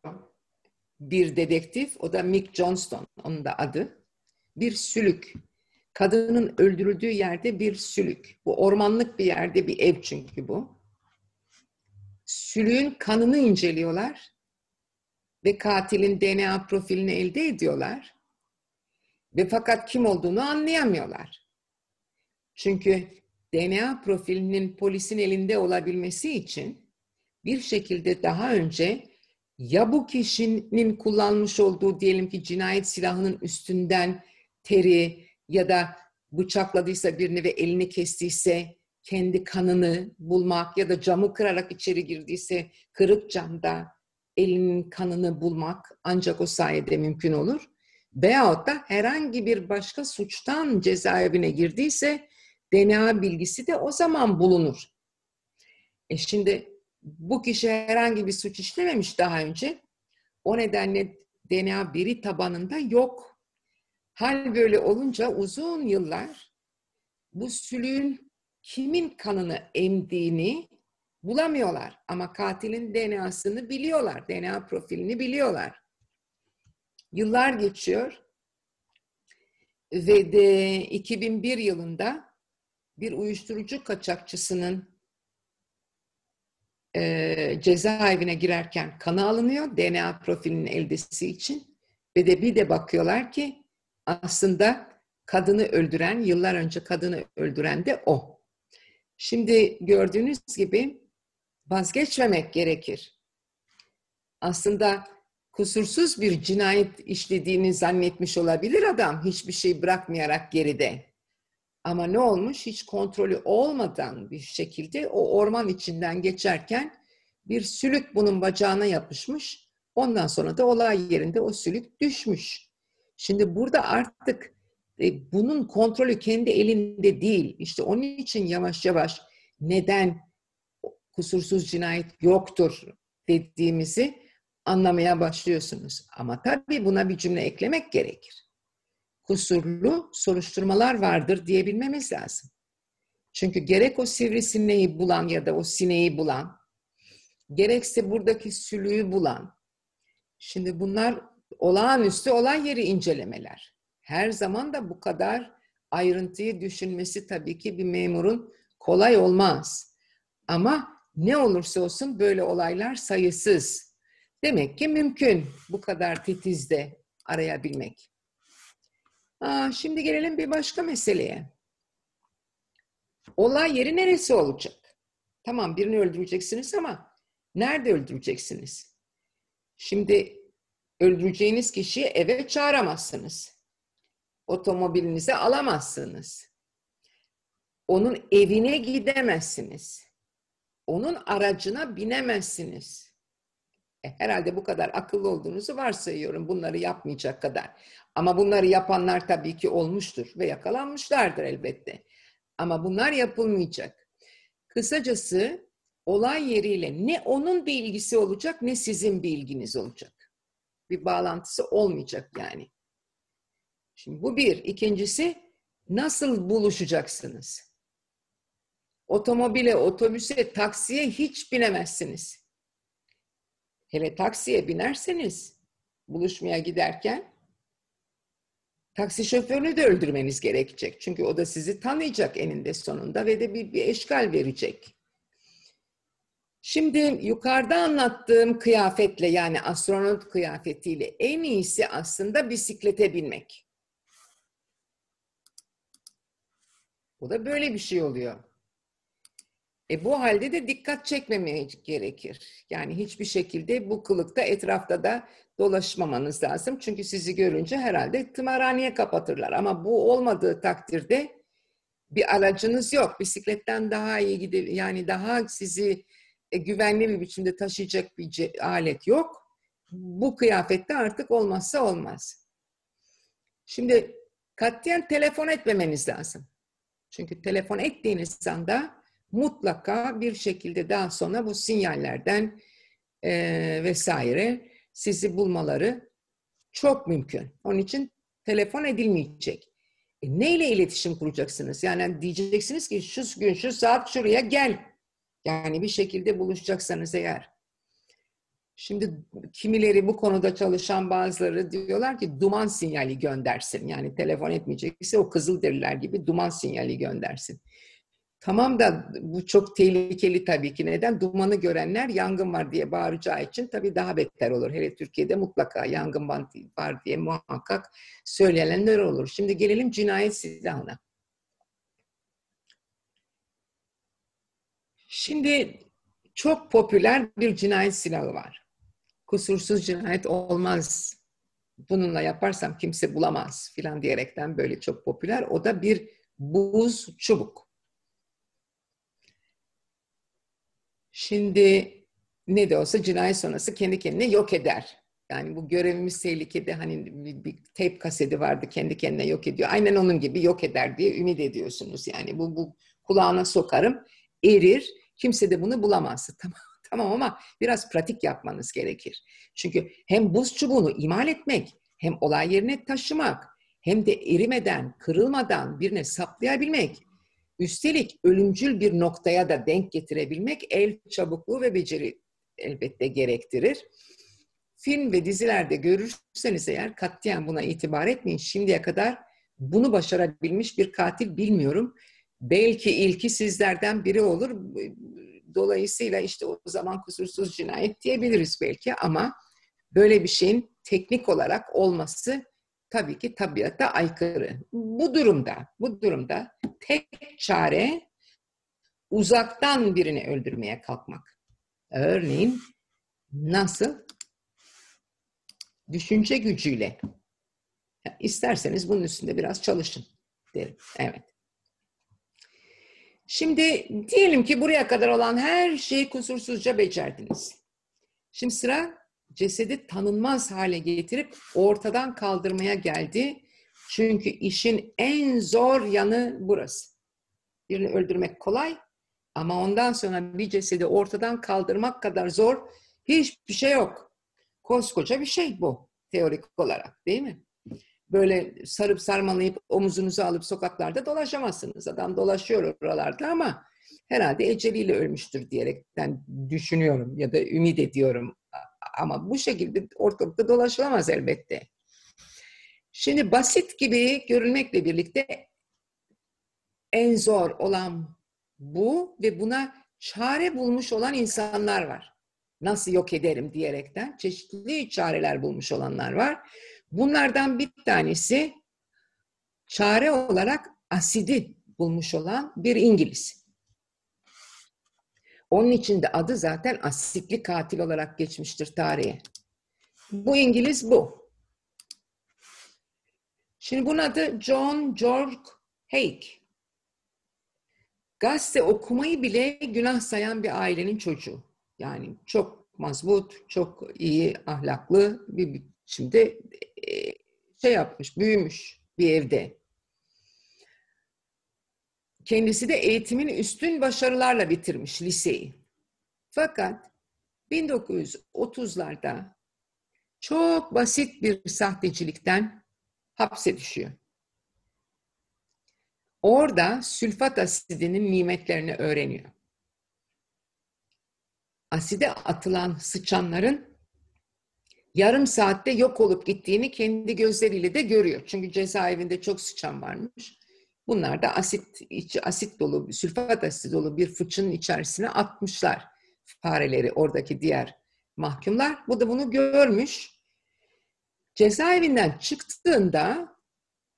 bir dedektif. O da Mick Johnston. Onun da adı. Bir sülük. Kadının öldürüldüğü yerde bir sülük. Bu ormanlık bir yerde bir ev çünkü bu sülüğün kanını inceliyorlar ve katilin DNA profilini elde ediyorlar. Ve fakat kim olduğunu anlayamıyorlar. Çünkü DNA profilinin polisin elinde olabilmesi için bir şekilde daha önce ya bu kişinin kullanmış olduğu diyelim ki cinayet silahının üstünden teri ya da bıçakladıysa birini ve elini kestiyse kendi kanını bulmak ya da camı kırarak içeri girdiyse kırık camda elinin kanını bulmak ancak o sayede mümkün olur. Veyahut da herhangi bir başka suçtan cezaevine girdiyse DNA bilgisi de o zaman bulunur. E şimdi bu kişi herhangi bir suç işlememiş daha önce. O nedenle DNA veri tabanında yok. Hal böyle olunca uzun yıllar bu sülüğün kimin kanını emdiğini bulamıyorlar. Ama katilin DNA'sını biliyorlar. DNA profilini biliyorlar. Yıllar geçiyor ve de 2001 yılında bir uyuşturucu kaçakçısının e, cezaevine girerken kanı alınıyor DNA profilinin eldesi için ve de bir de bakıyorlar ki aslında kadını öldüren, yıllar önce kadını öldüren de o. Şimdi gördüğünüz gibi vazgeçmemek gerekir. Aslında kusursuz bir cinayet işlediğini zannetmiş olabilir adam hiçbir şey bırakmayarak geride. Ama ne olmuş? Hiç kontrolü olmadan bir şekilde o orman içinden geçerken bir sülük bunun bacağına yapışmış. Ondan sonra da olay yerinde o sülük düşmüş. Şimdi burada artık e, bunun kontrolü kendi elinde değil. İşte onun için yavaş yavaş neden kusursuz cinayet yoktur dediğimizi anlamaya başlıyorsunuz. Ama tabii buna bir cümle eklemek gerekir. Kusurlu soruşturmalar vardır diyebilmemiz lazım. Çünkü gerek o sivrisineği bulan ya da o sineği bulan, gerekse buradaki sülüğü bulan, şimdi bunlar olağanüstü olay yeri incelemeler her zaman da bu kadar ayrıntıyı düşünmesi tabii ki bir memurun kolay olmaz. Ama ne olursa olsun böyle olaylar sayısız. Demek ki mümkün bu kadar titizde arayabilmek. Aa, şimdi gelelim bir başka meseleye. Olay yeri neresi olacak? Tamam birini öldüreceksiniz ama nerede öldüreceksiniz? Şimdi öldüreceğiniz kişiyi eve çağıramazsınız otomobilinize alamazsınız. Onun evine gidemezsiniz. Onun aracına binemezsiniz. E, herhalde bu kadar akıllı olduğunuzu varsayıyorum bunları yapmayacak kadar. Ama bunları yapanlar tabii ki olmuştur ve yakalanmışlardır elbette. Ama bunlar yapılmayacak. Kısacası olay yeriyle ne onun bir ilgisi olacak ne sizin bir ilginiz olacak. Bir bağlantısı olmayacak yani. Şimdi bu bir. İkincisi nasıl buluşacaksınız? Otomobile, otobüse, taksiye hiç binemezsiniz. Hele taksiye binerseniz buluşmaya giderken taksi şoförünü de öldürmeniz gerekecek. Çünkü o da sizi tanıyacak eninde sonunda ve de bir, bir eşkal verecek. Şimdi yukarıda anlattığım kıyafetle yani astronot kıyafetiyle en iyisi aslında bisiklete binmek. Bu da böyle bir şey oluyor. E bu halde de dikkat çekmemek gerekir. Yani hiçbir şekilde bu kılıkta etrafta da dolaşmamanız lazım. Çünkü sizi görünce herhalde tımarhaneye kapatırlar. Ama bu olmadığı takdirde bir aracınız yok. Bisikletten daha iyi gidip yani daha sizi e, güvenli bir biçimde taşıyacak bir alet yok. Bu kıyafette artık olmazsa olmaz. Şimdi katiyen telefon etmemeniz lazım. Çünkü telefon ettiğiniz anda mutlaka bir şekilde daha sonra bu sinyallerden e, vesaire sizi bulmaları çok mümkün. Onun için telefon edilmeyecek. E, neyle iletişim kuracaksınız? Yani diyeceksiniz ki şu gün şu saat şuraya gel. Yani bir şekilde buluşacaksanız eğer Şimdi kimileri bu konuda çalışan bazıları diyorlar ki duman sinyali göndersin. Yani telefon etmeyecekse o kızılderiler gibi duman sinyali göndersin. Tamam da bu çok tehlikeli tabii ki. Neden? Dumanı görenler yangın var diye bağıracağı için tabii daha beter olur. Hele Türkiye'de mutlaka yangın var diye muhakkak söylenenler olur. Şimdi gelelim cinayet silahına. Şimdi çok popüler bir cinayet silahı var kusursuz cinayet olmaz. Bununla yaparsam kimse bulamaz filan diyerekten böyle çok popüler. O da bir buz çubuk. Şimdi ne de olsa cinayet sonrası kendi kendine yok eder. Yani bu görevimiz tehlikede hani bir, bir tape kaseti vardı kendi kendine yok ediyor. Aynen onun gibi yok eder diye ümit ediyorsunuz. Yani bu, bu kulağına sokarım erir. Kimse de bunu bulamaz. Tamam. Tamam ama biraz pratik yapmanız gerekir. Çünkü hem buz çubuğunu imal etmek, hem olay yerine taşımak, hem de erimeden, kırılmadan birine saplayabilmek, üstelik ölümcül bir noktaya da denk getirebilmek el çabukluğu ve beceri elbette gerektirir. Film ve dizilerde görürseniz eğer katliyen buna itibar etmeyin. Şimdiye kadar bunu başarabilmiş bir katil bilmiyorum. Belki ilki sizlerden biri olur. Dolayısıyla işte o zaman kusursuz cinayet diyebiliriz belki ama böyle bir şeyin teknik olarak olması tabii ki tabiata aykırı. Bu durumda, bu durumda tek çare uzaktan birini öldürmeye kalkmak. Örneğin nasıl? Düşünce gücüyle. İsterseniz bunun üstünde biraz çalışın derim. Evet. Şimdi diyelim ki buraya kadar olan her şeyi kusursuzca becerdiniz. Şimdi sıra cesedi tanınmaz hale getirip ortadan kaldırmaya geldi. Çünkü işin en zor yanı burası. Birini öldürmek kolay ama ondan sonra bir cesedi ortadan kaldırmak kadar zor hiçbir şey yok. Koskoca bir şey bu teorik olarak değil mi? böyle sarıp sarmalayıp omuzunuzu alıp sokaklarda dolaşamazsınız. Adam dolaşıyor oralarda ama herhalde eceliyle ölmüştür diyerekten düşünüyorum ya da ümit ediyorum. Ama bu şekilde ortalıkta dolaşılamaz elbette. Şimdi basit gibi görünmekle birlikte en zor olan bu ve buna çare bulmuş olan insanlar var. Nasıl yok ederim diyerekten çeşitli çareler bulmuş olanlar var. Bunlardan bir tanesi çare olarak asidi bulmuş olan bir İngiliz. Onun için de adı zaten asitli katil olarak geçmiştir tarihe. Bu İngiliz bu. Şimdi bunun adı John George Hake. Gazete okumayı bile günah sayan bir ailenin çocuğu. Yani çok mazbut, çok iyi ahlaklı bir Şimdi e, şey yapmış, büyümüş bir evde. Kendisi de eğitimini üstün başarılarla bitirmiş liseyi. Fakat 1930'larda çok basit bir sahtecilikten hapse düşüyor. Orada sülfat asidinin nimetlerini öğreniyor. Aside atılan sıçanların yarım saatte yok olup gittiğini kendi gözleriyle de görüyor. Çünkü cezaevinde çok sıçan varmış. Bunlar da asit, içi asit dolu, sülfat asit dolu bir fıçının içerisine atmışlar fareleri oradaki diğer mahkumlar. Bu da bunu görmüş. Cezaevinden çıktığında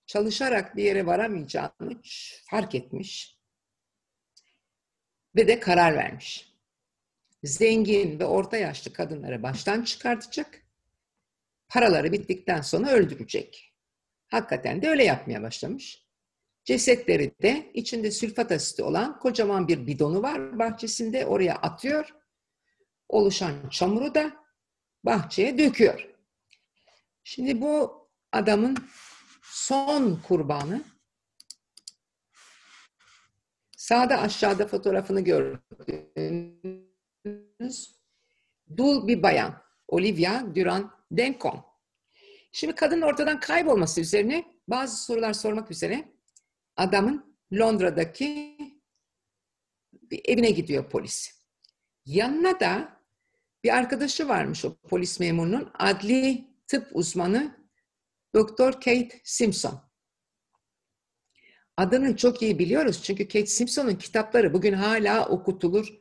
çalışarak bir yere varamayacağını fark etmiş ve de karar vermiş. Zengin ve orta yaşlı kadınları baştan çıkartacak paraları bittikten sonra öldürecek. Hakikaten de öyle yapmaya başlamış. Cesetleri de içinde sülfat asiti olan kocaman bir bidonu var bahçesinde oraya atıyor. Oluşan çamuru da bahçeye döküyor. Şimdi bu adamın son kurbanı sağda aşağıda fotoğrafını gördüğünüz dul bir bayan. Olivia Duran Denkon. Şimdi kadının ortadan kaybolması üzerine bazı sorular sormak üzere adamın Londra'daki bir evine gidiyor polis. Yanına da bir arkadaşı varmış o polis memurunun adli tıp uzmanı Doktor Kate Simpson. Adını çok iyi biliyoruz çünkü Kate Simpson'un kitapları bugün hala okutulur.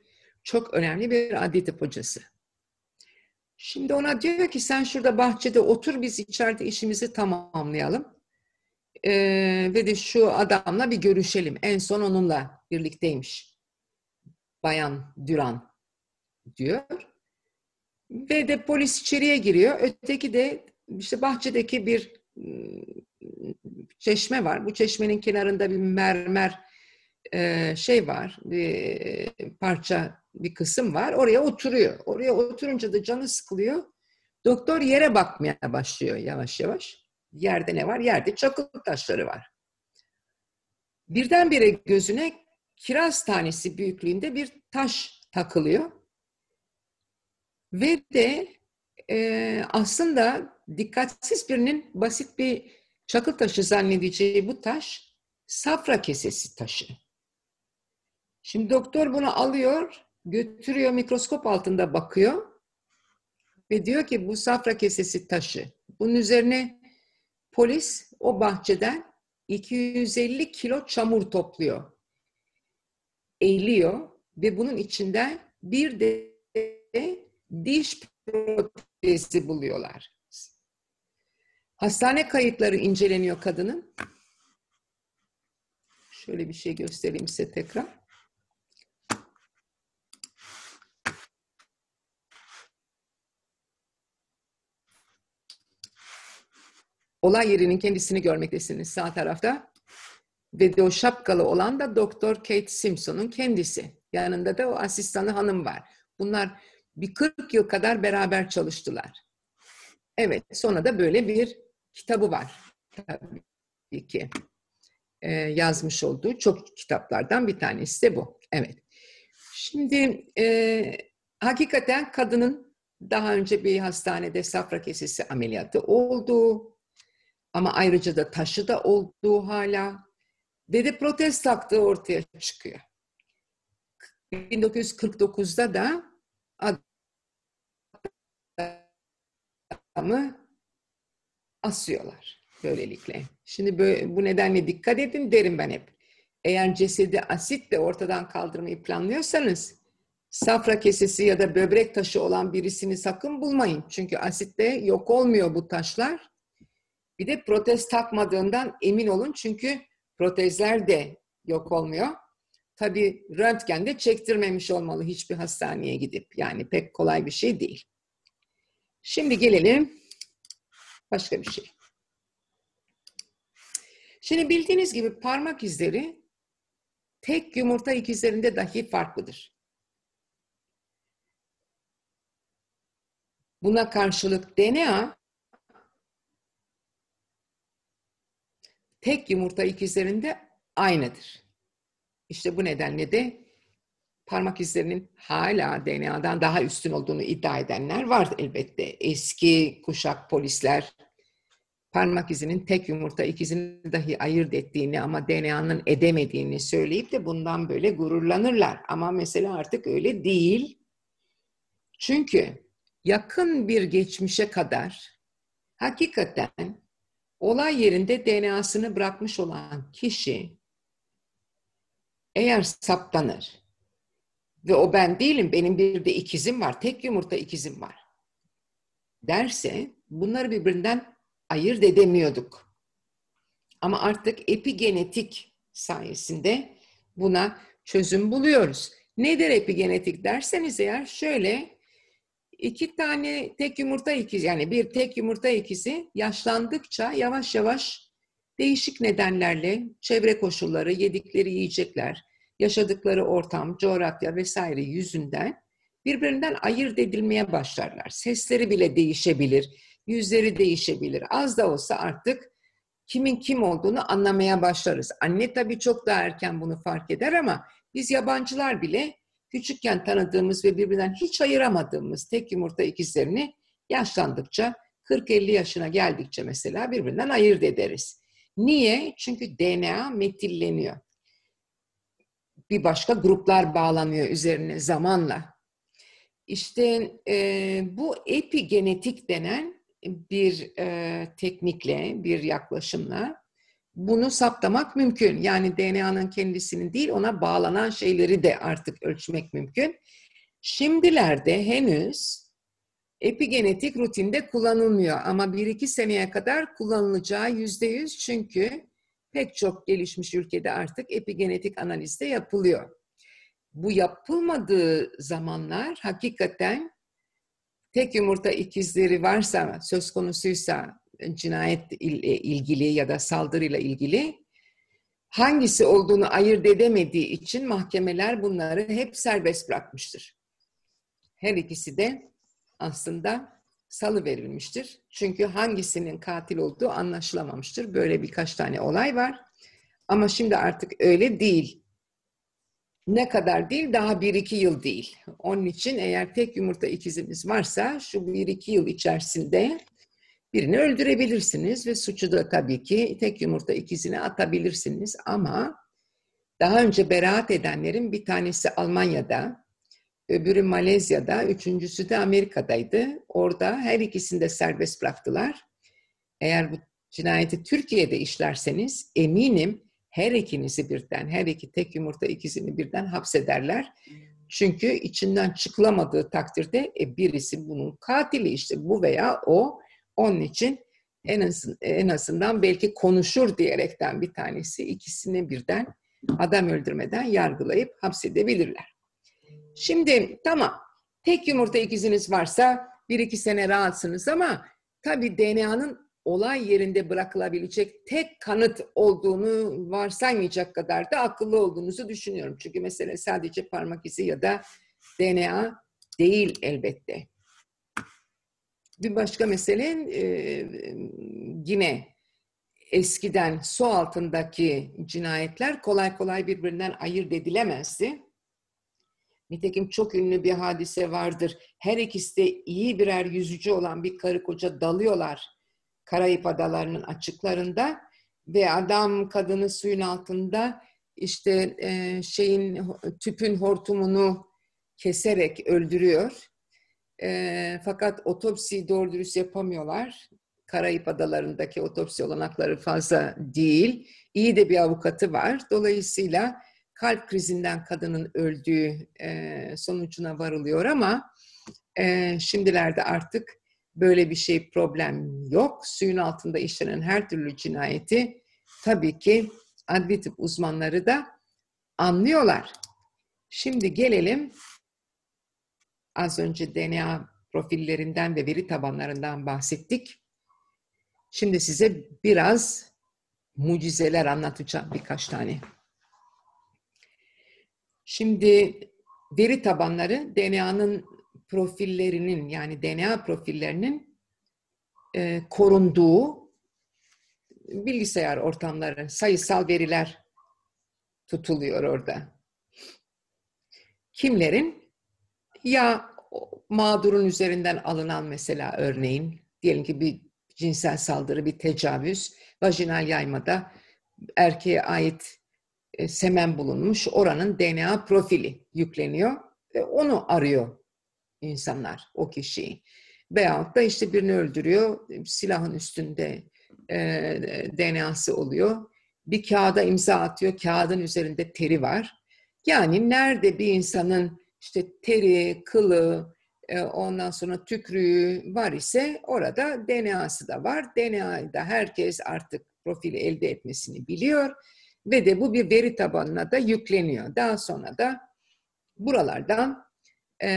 Çok önemli bir adli tıp hocası. Şimdi ona diyor ki sen şurada bahçede otur biz içeride işimizi tamamlayalım. Ee, ve de şu adamla bir görüşelim. En son onunla birlikteymiş. Bayan Duran diyor. Ve de polis içeriye giriyor. Öteki de işte bahçedeki bir ıı, çeşme var. Bu çeşmenin kenarında bir mermer ıı, şey var. Bir parça bir kısım var. Oraya oturuyor. Oraya oturunca da canı sıkılıyor. Doktor yere bakmaya başlıyor yavaş yavaş. Yerde ne var? Yerde çakıl taşları var. Birdenbire gözüne kiraz tanesi büyüklüğünde bir taş takılıyor. Ve de e, aslında dikkatsiz birinin basit bir çakıl taşı zannedeceği bu taş safra kesesi taşı. Şimdi doktor bunu alıyor, götürüyor mikroskop altında bakıyor ve diyor ki bu safra kesesi taşı. Bunun üzerine polis o bahçeden 250 kilo çamur topluyor. Eğiliyor ve bunun içinden bir de diş protezi buluyorlar. Hastane kayıtları inceleniyor kadının. Şöyle bir şey göstereyim size tekrar. olay yerinin kendisini görmektesiniz sağ tarafta. Ve de o şapkalı olan da Doktor Kate Simpson'un kendisi. Yanında da o asistanı hanım var. Bunlar bir 40 yıl kadar beraber çalıştılar. Evet, sonra da böyle bir kitabı var tabii ki. Ee, yazmış olduğu çok kitaplardan bir tanesi de bu. Evet. Şimdi e, hakikaten kadının daha önce bir hastanede safra kesesi ameliyatı olduğu, ama ayrıca da taşı da olduğu hala ve de protest taktığı ortaya çıkıyor. 1949'da da adamı asıyorlar böylelikle. Şimdi bu nedenle dikkat edin derim ben hep. Eğer cesedi asitle ortadan kaldırmayı planlıyorsanız safra kesesi ya da böbrek taşı olan birisini sakın bulmayın. Çünkü asitle yok olmuyor bu taşlar. Bir de protez takmadığından emin olun çünkü protezler de yok olmuyor. Tabi röntgen de çektirmemiş olmalı hiçbir hastaneye gidip. Yani pek kolay bir şey değil. Şimdi gelelim başka bir şey. Şimdi bildiğiniz gibi parmak izleri tek yumurta ikizlerinde dahi farklıdır. Buna karşılık DNA tek yumurta ikizlerinde aynıdır. İşte bu nedenle de parmak izlerinin hala DNA'dan daha üstün olduğunu iddia edenler var elbette. Eski kuşak polisler parmak izinin tek yumurta ikizini dahi ayırt ettiğini ama DNA'nın edemediğini söyleyip de bundan böyle gururlanırlar. Ama mesela artık öyle değil. Çünkü yakın bir geçmişe kadar hakikaten olay yerinde DNA'sını bırakmış olan kişi eğer saptanır ve o ben değilim, benim bir de ikizim var, tek yumurta ikizim var derse bunları birbirinden ayırt edemiyorduk. Ama artık epigenetik sayesinde buna çözüm buluyoruz. Nedir epigenetik derseniz eğer şöyle İki tane tek yumurta ikizi yani bir tek yumurta ikizi yaşlandıkça yavaş yavaş değişik nedenlerle çevre koşulları, yedikleri yiyecekler, yaşadıkları ortam, coğrafya vesaire yüzünden birbirinden ayırt edilmeye başlarlar. Sesleri bile değişebilir, yüzleri değişebilir. Az da olsa artık kimin kim olduğunu anlamaya başlarız. Anne tabii çok daha erken bunu fark eder ama biz yabancılar bile küçükken tanıdığımız ve birbirinden hiç ayıramadığımız tek yumurta ikizlerini yaşlandıkça 40-50 yaşına geldikçe mesela birbirinden ayırt ederiz. Niye? Çünkü DNA metilleniyor. Bir başka gruplar bağlanıyor üzerine zamanla. İşte e, bu epigenetik denen bir e, teknikle, bir yaklaşımla bunu saptamak mümkün. Yani DNA'nın kendisinin değil ona bağlanan şeyleri de artık ölçmek mümkün. Şimdilerde henüz epigenetik rutinde kullanılmıyor ama bir iki seneye kadar kullanılacağı yüzde yüz çünkü pek çok gelişmiş ülkede artık epigenetik analiz de yapılıyor. Bu yapılmadığı zamanlar hakikaten tek yumurta ikizleri varsa, söz konusuysa cinayet ile ilgili ya da saldırıyla ilgili hangisi olduğunu ayırt edemediği için mahkemeler bunları hep serbest bırakmıştır. Her ikisi de aslında salı verilmiştir. Çünkü hangisinin katil olduğu anlaşılamamıştır. Böyle birkaç tane olay var. Ama şimdi artık öyle değil. Ne kadar değil, daha bir iki yıl değil. Onun için eğer tek yumurta ikizimiz varsa şu bir iki yıl içerisinde Birini öldürebilirsiniz ve suçu da tabii ki tek yumurta ikizine atabilirsiniz ama daha önce beraat edenlerin bir tanesi Almanya'da, öbürü Malezya'da, üçüncüsü de Amerika'daydı. Orada her ikisini de serbest bıraktılar. Eğer bu cinayeti Türkiye'de işlerseniz eminim her ikinizi birden, her iki tek yumurta ikizini birden hapsederler. Çünkü içinden çıkılamadığı takdirde e, birisi bunun katili işte bu veya o onun için en, az, en azından belki konuşur diyerekten bir tanesi ikisini birden adam öldürmeden yargılayıp hapsedebilirler. Şimdi tamam tek yumurta ikiziniz varsa bir iki sene rahatsınız ama tabi DNA'nın olay yerinde bırakılabilecek tek kanıt olduğunu varsaymayacak kadar da akıllı olduğunuzu düşünüyorum. Çünkü mesela sadece parmak izi ya da DNA değil elbette. Bir başka mesele e, yine eskiden su altındaki cinayetler kolay kolay birbirinden ayırt edilemezdi. Nitekim çok ünlü bir hadise vardır. Her ikisi de iyi birer yüzücü olan bir karı koca dalıyorlar Karayip Adaları'nın açıklarında ve adam kadını suyun altında işte e, şeyin tüpün hortumunu keserek öldürüyor. E, fakat otopsi doğru dürüst yapamıyorlar. Karayip Adaları'ndaki otopsi olanakları fazla değil. İyi de bir avukatı var. Dolayısıyla kalp krizinden kadının öldüğü e, sonucuna varılıyor ama e, şimdilerde artık böyle bir şey problem yok. Suyun altında işlenen her türlü cinayeti tabii ki adli tıp uzmanları da anlıyorlar. Şimdi gelelim Az önce DNA profillerinden ve veri tabanlarından bahsettik. Şimdi size biraz mucizeler anlatacağım birkaç tane. Şimdi veri tabanları DNA'nın profillerinin yani DNA profillerinin e, korunduğu bilgisayar ortamları, sayısal veriler tutuluyor orada. Kimlerin? ya mağdurun üzerinden alınan mesela örneğin diyelim ki bir cinsel saldırı, bir tecavüz, vajinal yaymada erkeğe ait e, semen bulunmuş oranın DNA profili yükleniyor ve onu arıyor insanlar o kişiyi. Veyahut da işte birini öldürüyor, silahın üstünde e, DNA'sı oluyor. Bir kağıda imza atıyor, kağıdın üzerinde teri var. Yani nerede bir insanın işte teri, kılı, e, ondan sonra tükrüğü var ise orada DNA'sı da var. DNA'da herkes artık profili elde etmesini biliyor ve de bu bir veri tabanına da yükleniyor. Daha sonra da buralardan e,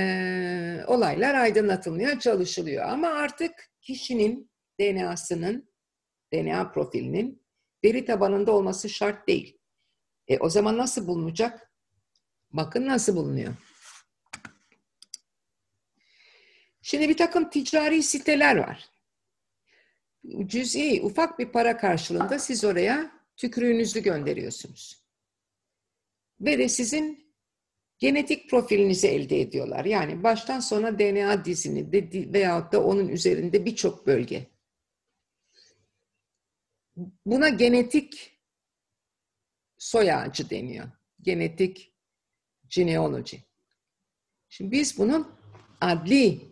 olaylar aydınlatılmıyor, çalışılıyor. Ama artık kişinin DNA'sının, DNA profilinin veri tabanında olması şart değil. E, o zaman nasıl bulunacak? Bakın nasıl bulunuyor. Şimdi bir takım ticari siteler var. Cüz'i, ufak bir para karşılığında siz oraya tükürüğünüzü gönderiyorsunuz. Ve de sizin genetik profilinizi elde ediyorlar. Yani baştan sona DNA dizini de, veyahut da onun üzerinde birçok bölge. Buna genetik soy ağacı deniyor. Genetik genealoji. Şimdi biz bunun adli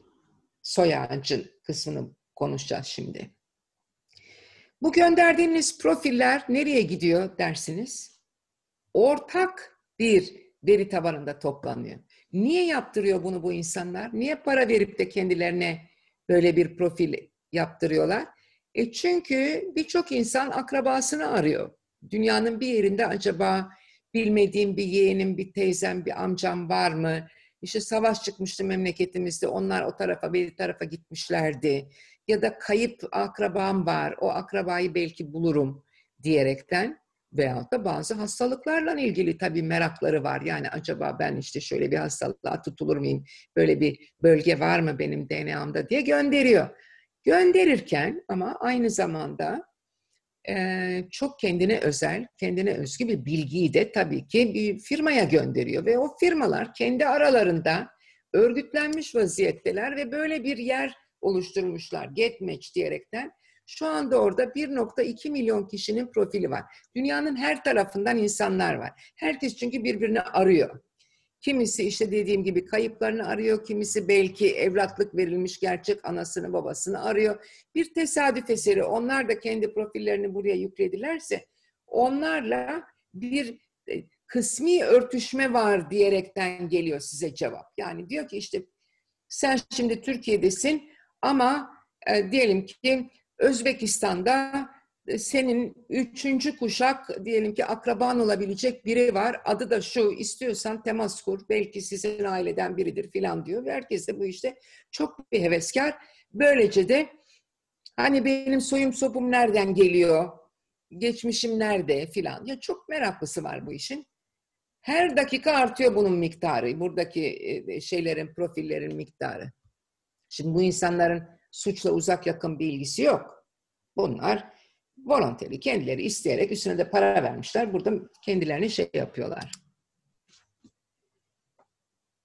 soy ağacın kısmını konuşacağız şimdi. Bu gönderdiğimiz profiller nereye gidiyor dersiniz? Ortak bir veri tabanında toplanıyor. Niye yaptırıyor bunu bu insanlar? Niye para verip de kendilerine böyle bir profil yaptırıyorlar? E çünkü birçok insan akrabasını arıyor. Dünyanın bir yerinde acaba bilmediğim bir yeğenim, bir teyzem, bir amcam var mı? İşte savaş çıkmıştı memleketimizde. Onlar o tarafa, bir tarafa gitmişlerdi. Ya da kayıp akrabam var. O akrabayı belki bulurum diyerekten veyahut da bazı hastalıklarla ilgili tabii merakları var. Yani acaba ben işte şöyle bir hastalığa tutulur muyum? Böyle bir bölge var mı benim DNA'mda diye gönderiyor. Gönderirken ama aynı zamanda çok kendine özel, kendine özgü bir bilgiyi de tabii ki bir firmaya gönderiyor ve o firmalar kendi aralarında örgütlenmiş vaziyetteler ve böyle bir yer oluşturmuşlar GetMatch diyerekten. Şu anda orada 1.2 milyon kişinin profili var. Dünyanın her tarafından insanlar var. Herkes çünkü birbirini arıyor. Kimisi işte dediğim gibi kayıplarını arıyor, kimisi belki evlatlık verilmiş gerçek anasını babasını arıyor. Bir tesadüf eseri onlar da kendi profillerini buraya yükledilerse onlarla bir e, kısmi örtüşme var diyerekten geliyor size cevap. Yani diyor ki işte sen şimdi Türkiye'desin ama e, diyelim ki Özbekistan'da senin üçüncü kuşak diyelim ki akraban olabilecek biri var. Adı da şu istiyorsan temas kur. Belki sizin aileden biridir filan diyor. Ve herkes de bu işte çok bir heveskar. Böylece de hani benim soyum sopum nereden geliyor? Geçmişim nerede filan. Ya çok meraklısı var bu işin. Her dakika artıyor bunun miktarı. Buradaki e, şeylerin, profillerin miktarı. Şimdi bu insanların suçla uzak yakın bir ilgisi yok. Bunlar volonteri kendileri isteyerek üstüne de para vermişler. Burada kendilerini şey yapıyorlar.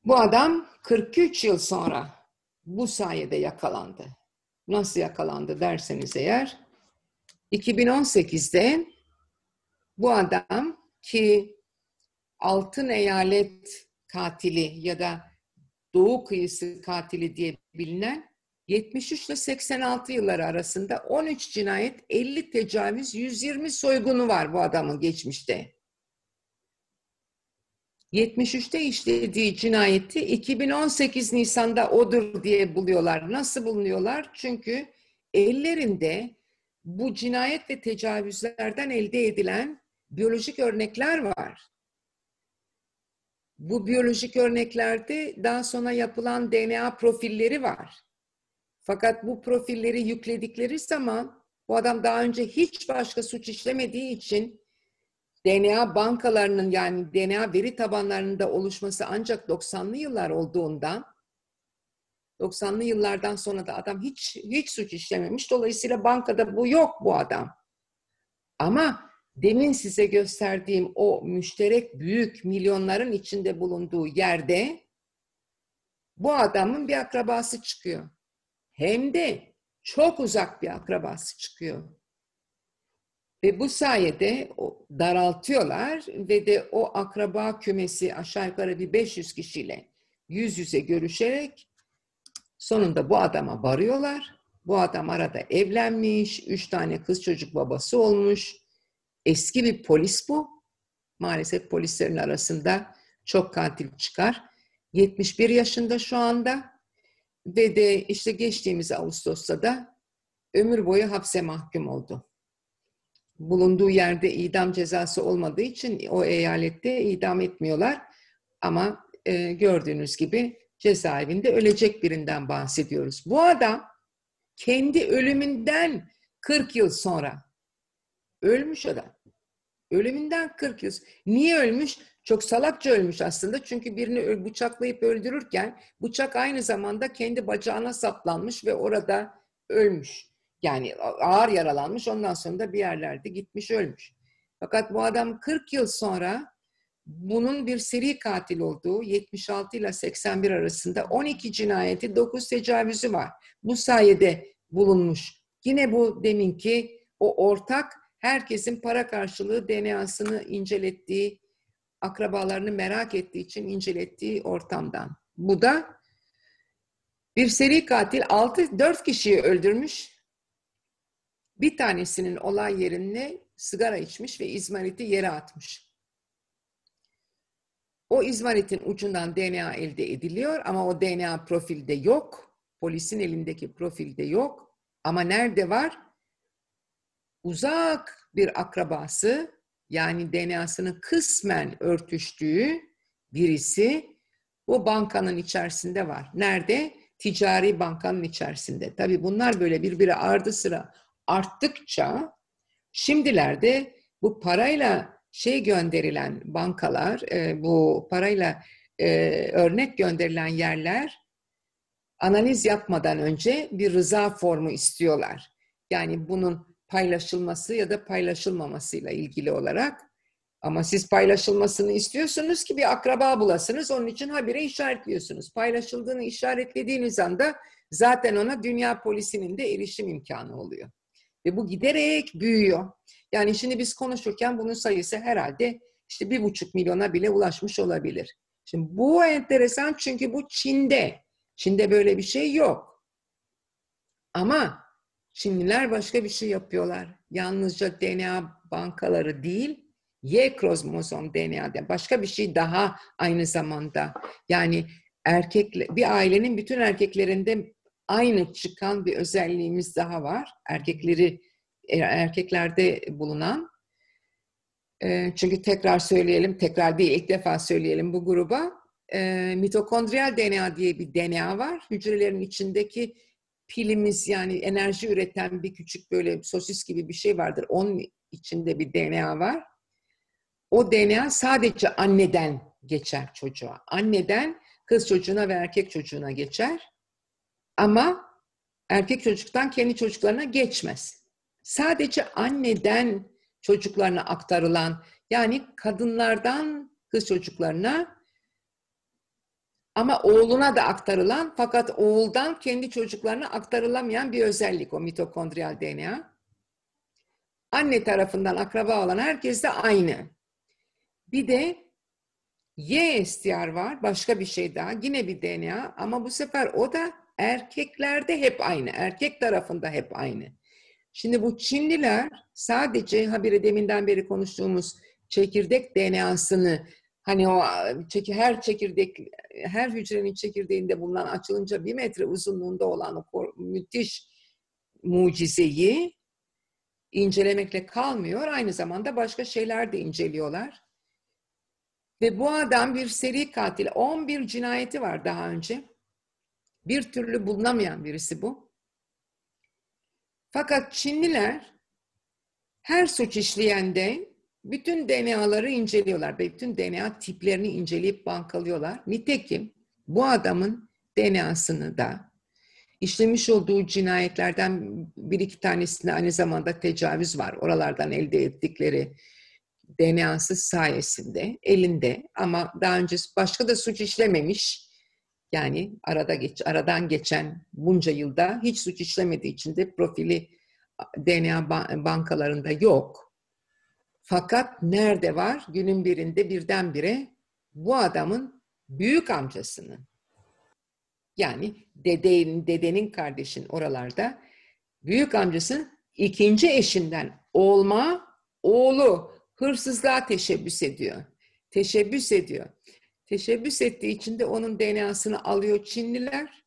Bu adam 43 yıl sonra bu sayede yakalandı. Nasıl yakalandı derseniz eğer 2018'de bu adam ki altın eyalet katili ya da doğu kıyısı katili diye bilinen 73 ile 86 yılları arasında 13 cinayet, 50 tecavüz, 120 soygunu var bu adamın geçmişte. 73'te işlediği cinayeti 2018 Nisan'da odur diye buluyorlar. Nasıl bulunuyorlar? Çünkü ellerinde bu cinayet ve tecavüzlerden elde edilen biyolojik örnekler var. Bu biyolojik örneklerde daha sonra yapılan DNA profilleri var. Fakat bu profilleri yükledikleri zaman bu adam daha önce hiç başka suç işlemediği için DNA bankalarının yani DNA veri tabanlarında oluşması ancak 90'lı yıllar olduğundan 90'lı yıllardan sonra da adam hiç hiç suç işlememiş. Dolayısıyla bankada bu yok bu adam. Ama demin size gösterdiğim o müşterek büyük milyonların içinde bulunduğu yerde bu adamın bir akrabası çıkıyor hem de çok uzak bir akrabası çıkıyor. Ve bu sayede daraltıyorlar ve de o akraba kümesi aşağı yukarı bir 500 kişiyle yüz yüze görüşerek sonunda bu adama varıyorlar. Bu adam arada evlenmiş, üç tane kız çocuk babası olmuş. Eski bir polis bu. Maalesef polislerin arasında çok katil çıkar. 71 yaşında şu anda ve de işte geçtiğimiz Ağustos'ta da ömür boyu hapse mahkum oldu. Bulunduğu yerde idam cezası olmadığı için o eyalette idam etmiyorlar. Ama e, gördüğünüz gibi cezaevinde ölecek birinden bahsediyoruz. Bu adam kendi ölümünden 40 yıl sonra ölmüş adam. Ölümünden 40 yıl. Niye ölmüş? Çok salakça ölmüş aslında. Çünkü birini bıçaklayıp öldürürken bıçak aynı zamanda kendi bacağına saplanmış ve orada ölmüş. Yani ağır yaralanmış. Ondan sonra da bir yerlerde gitmiş ölmüş. Fakat bu adam 40 yıl sonra bunun bir seri katil olduğu 76 ile 81 arasında 12 cinayeti 9 tecavüzü var. Bu sayede bulunmuş. Yine bu deminki o ortak herkesin para karşılığı DNA'sını incelettiği, akrabalarını merak ettiği için incelettiği ortamdan. Bu da bir seri katil 6 4 kişiyi öldürmüş. Bir tanesinin olay yerine sigara içmiş ve izmariti yere atmış. O izmaritin ucundan DNA elde ediliyor ama o DNA profilde yok. Polisin elindeki profilde yok. Ama nerede var? uzak bir akrabası yani DNA'sını kısmen örtüştüğü birisi bu bankanın içerisinde var. Nerede? Ticari bankanın içerisinde. Tabi bunlar böyle birbiri ardı sıra arttıkça şimdilerde bu parayla şey gönderilen bankalar, e, bu parayla e, örnek gönderilen yerler analiz yapmadan önce bir rıza formu istiyorlar. Yani bunun paylaşılması ya da paylaşılmamasıyla ilgili olarak. Ama siz paylaşılmasını istiyorsunuz ki bir akraba bulasınız. Onun için habire işaretliyorsunuz. Paylaşıldığını işaretlediğiniz anda zaten ona dünya polisinin de erişim imkanı oluyor. Ve bu giderek büyüyor. Yani şimdi biz konuşurken bunun sayısı herhalde işte bir buçuk milyona bile ulaşmış olabilir. Şimdi bu enteresan çünkü bu Çin'de. Çin'de böyle bir şey yok. Ama Çinliler başka bir şey yapıyorlar. Yalnızca DNA bankaları değil, Y kromozom DNA'da başka bir şey daha aynı zamanda. Yani erkek bir ailenin bütün erkeklerinde aynı çıkan bir özelliğimiz daha var. Erkekleri e, erkeklerde bulunan. E, çünkü tekrar söyleyelim, tekrar değil ilk defa söyleyelim bu gruba. E, mitokondriyal DNA diye bir DNA var. Hücrelerin içindeki pilimiz yani enerji üreten bir küçük böyle sosis gibi bir şey vardır. Onun içinde bir DNA var. O DNA sadece anneden geçer çocuğa. Anneden kız çocuğuna ve erkek çocuğuna geçer. Ama erkek çocuktan kendi çocuklarına geçmez. Sadece anneden çocuklarına aktarılan yani kadınlardan kız çocuklarına ama oğluna da aktarılan fakat oğuldan kendi çocuklarına aktarılamayan bir özellik o mitokondriyal DNA. Anne tarafından akraba olan herkes de aynı. Bir de YSTR var, başka bir şey daha. Yine bir DNA ama bu sefer o da erkeklerde hep aynı. Erkek tarafında hep aynı. Şimdi bu Çinliler sadece habire deminden beri konuştuğumuz çekirdek DNA'sını Hani o çeki her çekirdek, her hücrenin çekirdeğinde bulunan açılınca bir metre uzunluğunda olan o müthiş mucizeyi incelemekle kalmıyor. Aynı zamanda başka şeyler de inceliyorlar. Ve bu adam bir seri katil. 11 cinayeti var daha önce. Bir türlü bulunamayan birisi bu. Fakat Çinliler her suç işleyende bütün DNA'ları inceliyorlar. Bütün DNA tiplerini inceleyip bankalıyorlar. Nitekim bu adamın DNA'sını da işlemiş olduğu cinayetlerden bir iki tanesinde aynı zamanda tecavüz var. Oralardan elde ettikleri DNA'sı sayesinde elinde ama daha önce başka da suç işlememiş. Yani arada geç, aradan geçen bunca yılda hiç suç işlemediği için de profili DNA bankalarında yok. Fakat nerede var? Günün birinde birdenbire bu adamın büyük amcasının yani dedenin, dedenin kardeşin oralarda büyük amcasının ikinci eşinden olma oğlu hırsızlığa teşebbüs ediyor. Teşebbüs ediyor. Teşebbüs ettiği için de onun DNA'sını alıyor Çinliler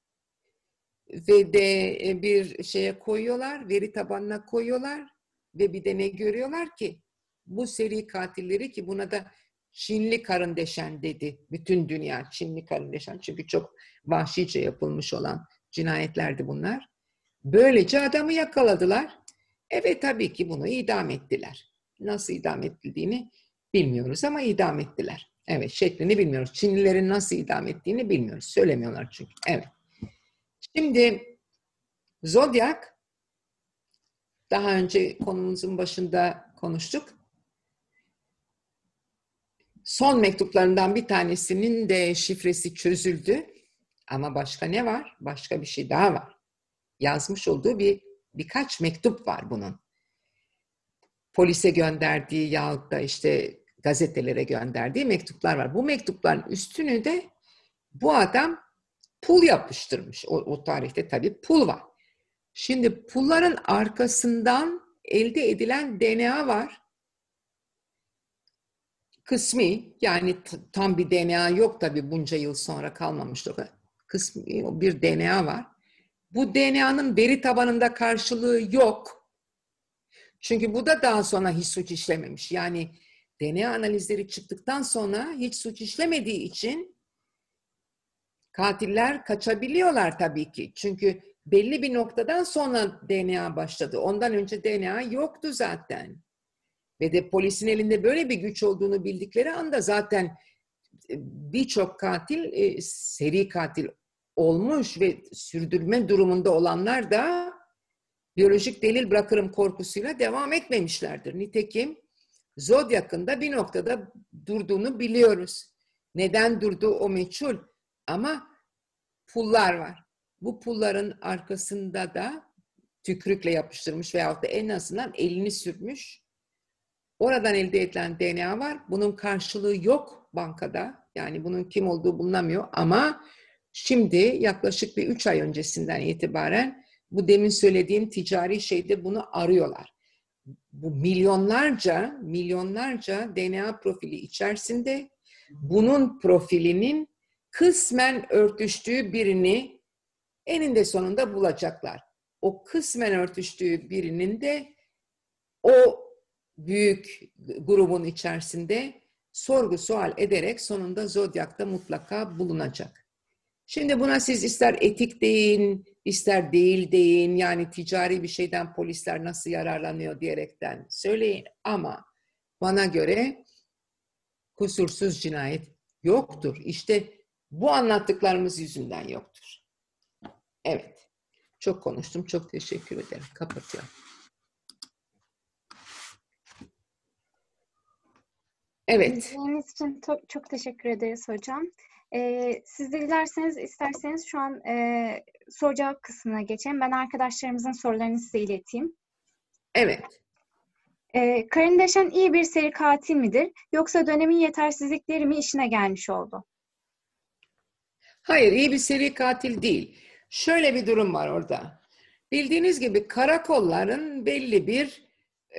ve de e, bir şeye koyuyorlar, veri tabanına koyuyorlar ve bir de ne görüyorlar ki bu seri katilleri ki buna da Çinli karın deşen dedi. Bütün dünya Çinli karın deşen. Çünkü çok vahşice yapılmış olan cinayetlerdi bunlar. Böylece adamı yakaladılar. Evet tabii ki bunu idam ettiler. Nasıl idam edildiğini bilmiyoruz ama idam ettiler. Evet şeklini bilmiyoruz. Çinlilerin nasıl idam ettiğini bilmiyoruz. Söylemiyorlar çünkü. Evet. Şimdi Zodyak daha önce konumuzun başında konuştuk son mektuplarından bir tanesinin de şifresi çözüldü. Ama başka ne var? Başka bir şey daha var. Yazmış olduğu bir birkaç mektup var bunun. Polise gönderdiği yahut da işte gazetelere gönderdiği mektuplar var. Bu mektupların üstünü de bu adam pul yapıştırmış. O, o tarihte tabii pul var. Şimdi pulların arkasından elde edilen DNA var kısmi yani tam bir DNA yok tabii bunca yıl sonra kalmamıştır. Kısmi bir DNA var. Bu DNA'nın veri tabanında karşılığı yok. Çünkü bu da daha sonra hiç suç işlememiş. Yani DNA analizleri çıktıktan sonra hiç suç işlemediği için katiller kaçabiliyorlar tabii ki. Çünkü belli bir noktadan sonra DNA başladı. Ondan önce DNA yoktu zaten ve de polisin elinde böyle bir güç olduğunu bildikleri anda zaten e, birçok katil e, seri katil olmuş ve sürdürme durumunda olanlar da biyolojik delil bırakırım korkusuyla devam etmemişlerdir. Nitekim Zodyak'ın da bir noktada durduğunu biliyoruz. Neden durdu o meçhul ama pullar var. Bu pulların arkasında da tükrükle yapıştırmış veyahut da en azından elini sürmüş Oradan elde edilen DNA var. Bunun karşılığı yok bankada. Yani bunun kim olduğu bulunamıyor ama şimdi yaklaşık bir 3 ay öncesinden itibaren bu demin söylediğim ticari şeyde bunu arıyorlar. Bu milyonlarca, milyonlarca DNA profili içerisinde bunun profilinin kısmen örtüştüğü birini eninde sonunda bulacaklar. O kısmen örtüştüğü birinin de o büyük grubun içerisinde sorgu sual ederek sonunda zodyakta mutlaka bulunacak. Şimdi buna siz ister etik deyin, ister değil deyin, yani ticari bir şeyden polisler nasıl yararlanıyor diyerekten söyleyin ama bana göre kusursuz cinayet yoktur. İşte bu anlattıklarımız yüzünden yoktur. Evet. Çok konuştum. Çok teşekkür ederim. Kapatıyorum. Evet. İzlediğiniz için çok, çok teşekkür ederiz hocam. Ee, siz de dilerseniz isterseniz şu an e, soru cevap kısmına geçelim. Ben arkadaşlarımızın sorularını size ileteyim. Evet. Ee, Karin Deşen iyi bir seri katil midir? Yoksa dönemin yetersizlikleri mi işine gelmiş oldu? Hayır, iyi bir seri katil değil. Şöyle bir durum var orada. Bildiğiniz gibi karakolların belli bir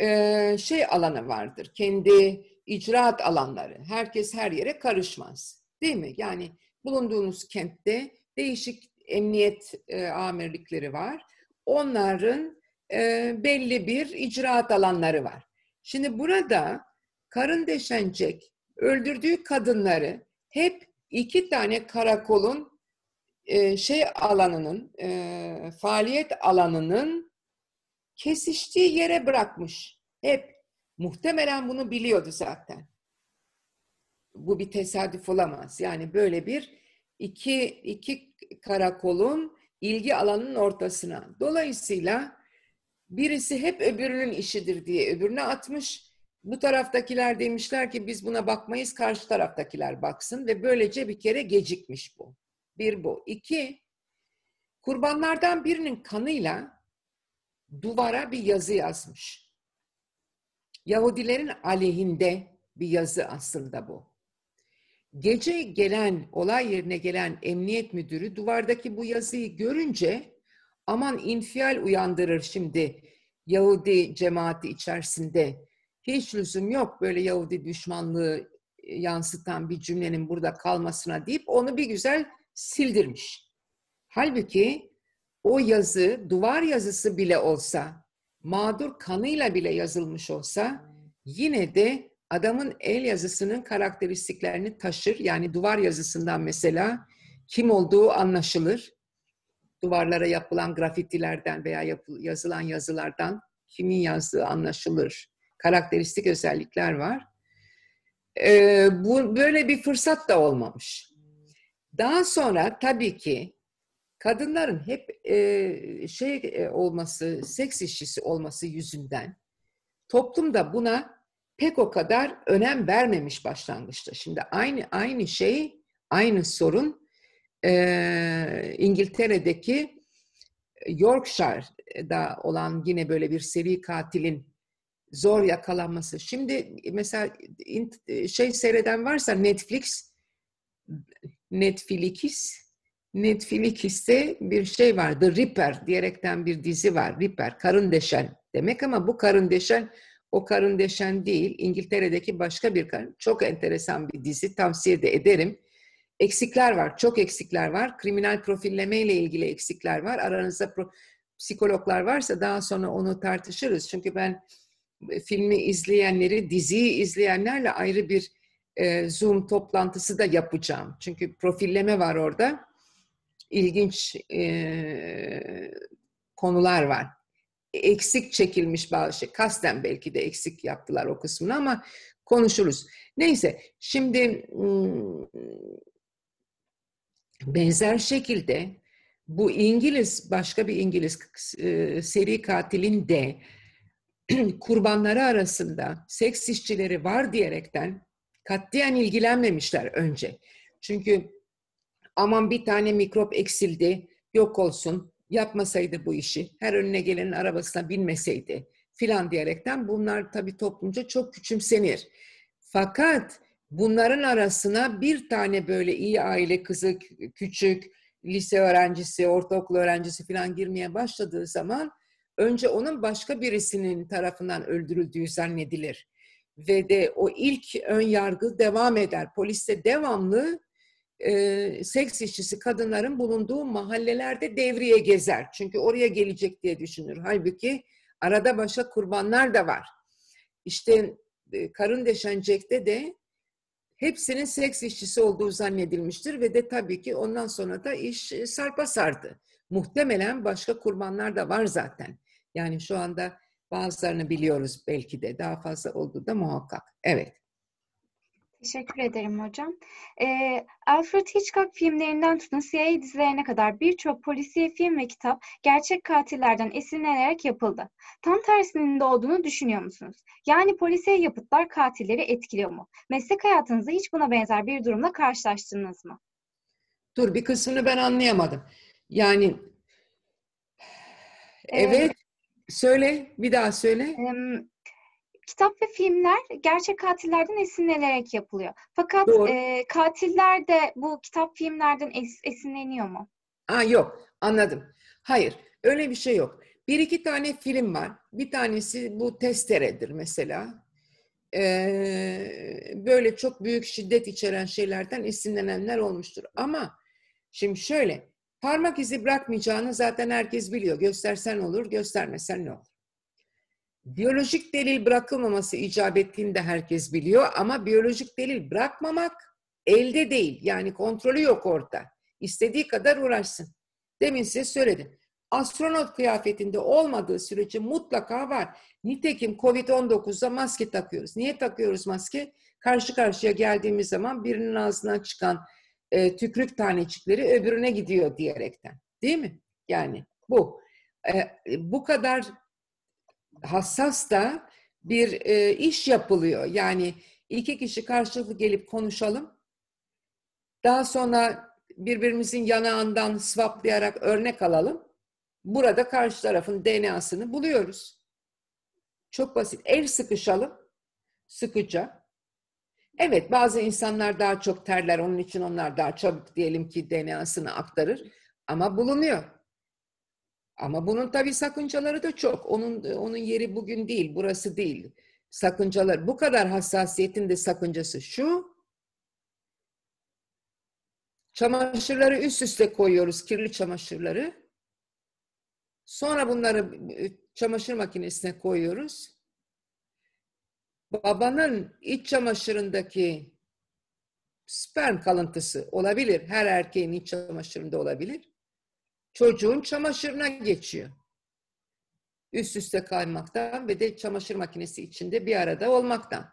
e, şey alanı vardır. Kendi icraat alanları. Herkes her yere karışmaz. Değil mi? Yani bulunduğunuz kentte değişik emniyet e, amirlikleri var. Onların e, belli bir icraat alanları var. Şimdi burada karın deşencek öldürdüğü kadınları hep iki tane karakolun e, şey alanının e, faaliyet alanının kesiştiği yere bırakmış. Hep Muhtemelen bunu biliyordu zaten. Bu bir tesadüf olamaz. Yani böyle bir iki, iki karakolun ilgi alanının ortasına. Dolayısıyla birisi hep öbürünün işidir diye öbürüne atmış. Bu taraftakiler demişler ki biz buna bakmayız, karşı taraftakiler baksın ve böylece bir kere gecikmiş bu. Bir bu. İki, kurbanlardan birinin kanıyla duvara bir yazı yazmış. Yahudilerin aleyhinde bir yazı aslında bu. Gece gelen, olay yerine gelen emniyet müdürü duvardaki bu yazıyı görünce aman infial uyandırır şimdi Yahudi cemaati içerisinde. Hiç lüzum yok böyle Yahudi düşmanlığı e, yansıtan bir cümlenin burada kalmasına deyip onu bir güzel sildirmiş. Halbuki o yazı duvar yazısı bile olsa mağdur kanıyla bile yazılmış olsa yine de adamın el yazısının karakteristiklerini taşır. Yani duvar yazısından mesela kim olduğu anlaşılır. Duvarlara yapılan grafitilerden veya yazılan yazılardan kimin yazdığı anlaşılır. Karakteristik özellikler var. Ee, bu, böyle bir fırsat da olmamış. Daha sonra tabii ki kadınların hep e, şey e, olması, seks işçisi olması yüzünden toplumda buna pek o kadar önem vermemiş başlangıçta. Şimdi aynı aynı şey, aynı sorun e, İngiltere'deki Yorkshire'da olan yine böyle bir seri katilin zor yakalanması. Şimdi mesela e, şey seyreden varsa Netflix Netflix Netflix'te bir şey vardı Ripper diyerekten bir dizi var. Ripper, karın deşen demek ama bu karın deşen o karın deşen değil. İngiltere'deki başka bir karın. Çok enteresan bir dizi. Tavsiye de ederim. Eksikler var. Çok eksikler var. Kriminal profilleme ile ilgili eksikler var. Aranızda pro- psikologlar varsa daha sonra onu tartışırız. Çünkü ben e, filmi izleyenleri, diziyi izleyenlerle ayrı bir e, Zoom toplantısı da yapacağım. Çünkü profilleme var orada ilginç e, konular var. Eksik çekilmiş bazı şey. Kasten belki de eksik yaptılar o kısmını ama konuşuruz. Neyse şimdi hmm, benzer şekilde bu İngiliz başka bir İngiliz seri katilin de kurbanları arasında seks işçileri var diyerekten katliyen ilgilenmemişler önce. Çünkü aman bir tane mikrop eksildi, yok olsun, yapmasaydı bu işi, her önüne gelenin arabasına binmeseydi filan diyerekten bunlar tabii toplumca çok küçümsenir. Fakat bunların arasına bir tane böyle iyi aile kızı küçük, lise öğrencisi, ortaokul öğrencisi filan girmeye başladığı zaman önce onun başka birisinin tarafından öldürüldüğü zannedilir. Ve de o ilk ön yargı devam eder. Polis de devamlı e, seks işçisi kadınların bulunduğu mahallelerde devriye gezer. Çünkü oraya gelecek diye düşünür. Halbuki arada başa kurbanlar da var. İşte e, karın deşenecekte de hepsinin seks işçisi olduğu zannedilmiştir ve de tabii ki ondan sonra da iş sarpa sardı. Muhtemelen başka kurbanlar da var zaten. Yani şu anda bazılarını biliyoruz belki de daha fazla olduğu da muhakkak. Evet. Teşekkür ederim hocam. E, Alfred Hitchcock filmlerinden tutun CIA dizilerine kadar birçok polisiye film ve kitap gerçek katillerden esinlenerek yapıldı. Tam tersinin de olduğunu düşünüyor musunuz? Yani polisiye yapıtlar katilleri etkiliyor mu? Meslek hayatınızda hiç buna benzer bir durumla karşılaştınız mı? Dur bir kısmını ben anlayamadım. Yani evet, evet söyle bir daha söyle. E, kitap ve filmler gerçek katillerden esinlenerek yapılıyor. Fakat e, katiller de bu kitap filmlerden es, esinleniyor mu? Aa, yok anladım. Hayır öyle bir şey yok. Bir iki tane film var. Bir tanesi bu testeredir mesela. Ee, böyle çok büyük şiddet içeren şeylerden esinlenenler olmuştur. Ama şimdi şöyle parmak izi bırakmayacağını zaten herkes biliyor. Göstersen olur göstermesen ne olur. Biyolojik delil bırakılmaması icap ettiğini de herkes biliyor ama biyolojik delil bırakmamak elde değil. Yani kontrolü yok orada. İstediği kadar uğraşsın. Demin size söyledim. Astronot kıyafetinde olmadığı sürece mutlaka var. Nitekim Covid-19'da maske takıyoruz. Niye takıyoruz maske? Karşı karşıya geldiğimiz zaman birinin ağzından çıkan e, tükürük tanecikleri öbürüne gidiyor diyerekten. Değil mi? Yani bu. E, bu kadar hassas da bir e, iş yapılıyor. Yani iki kişi karşılıklı gelip konuşalım. Daha sonra birbirimizin yanağından swaplayarak örnek alalım. Burada karşı tarafın DNA'sını buluyoruz. Çok basit. El sıkışalım. Sıkıca. Evet bazı insanlar daha çok terler. Onun için onlar daha çabuk diyelim ki DNA'sını aktarır. Ama bulunuyor. Ama bunun tabii sakıncaları da çok. Onun onun yeri bugün değil, burası değil. Sakıncalar. Bu kadar hassasiyetin de sakıncası şu. Çamaşırları üst üste koyuyoruz, kirli çamaşırları. Sonra bunları e, çamaşır makinesine koyuyoruz. Babanın iç çamaşırındaki sperm kalıntısı olabilir. Her erkeğin iç çamaşırında olabilir çocuğun çamaşırına geçiyor. Üst üste kaymaktan ve de çamaşır makinesi içinde bir arada olmaktan.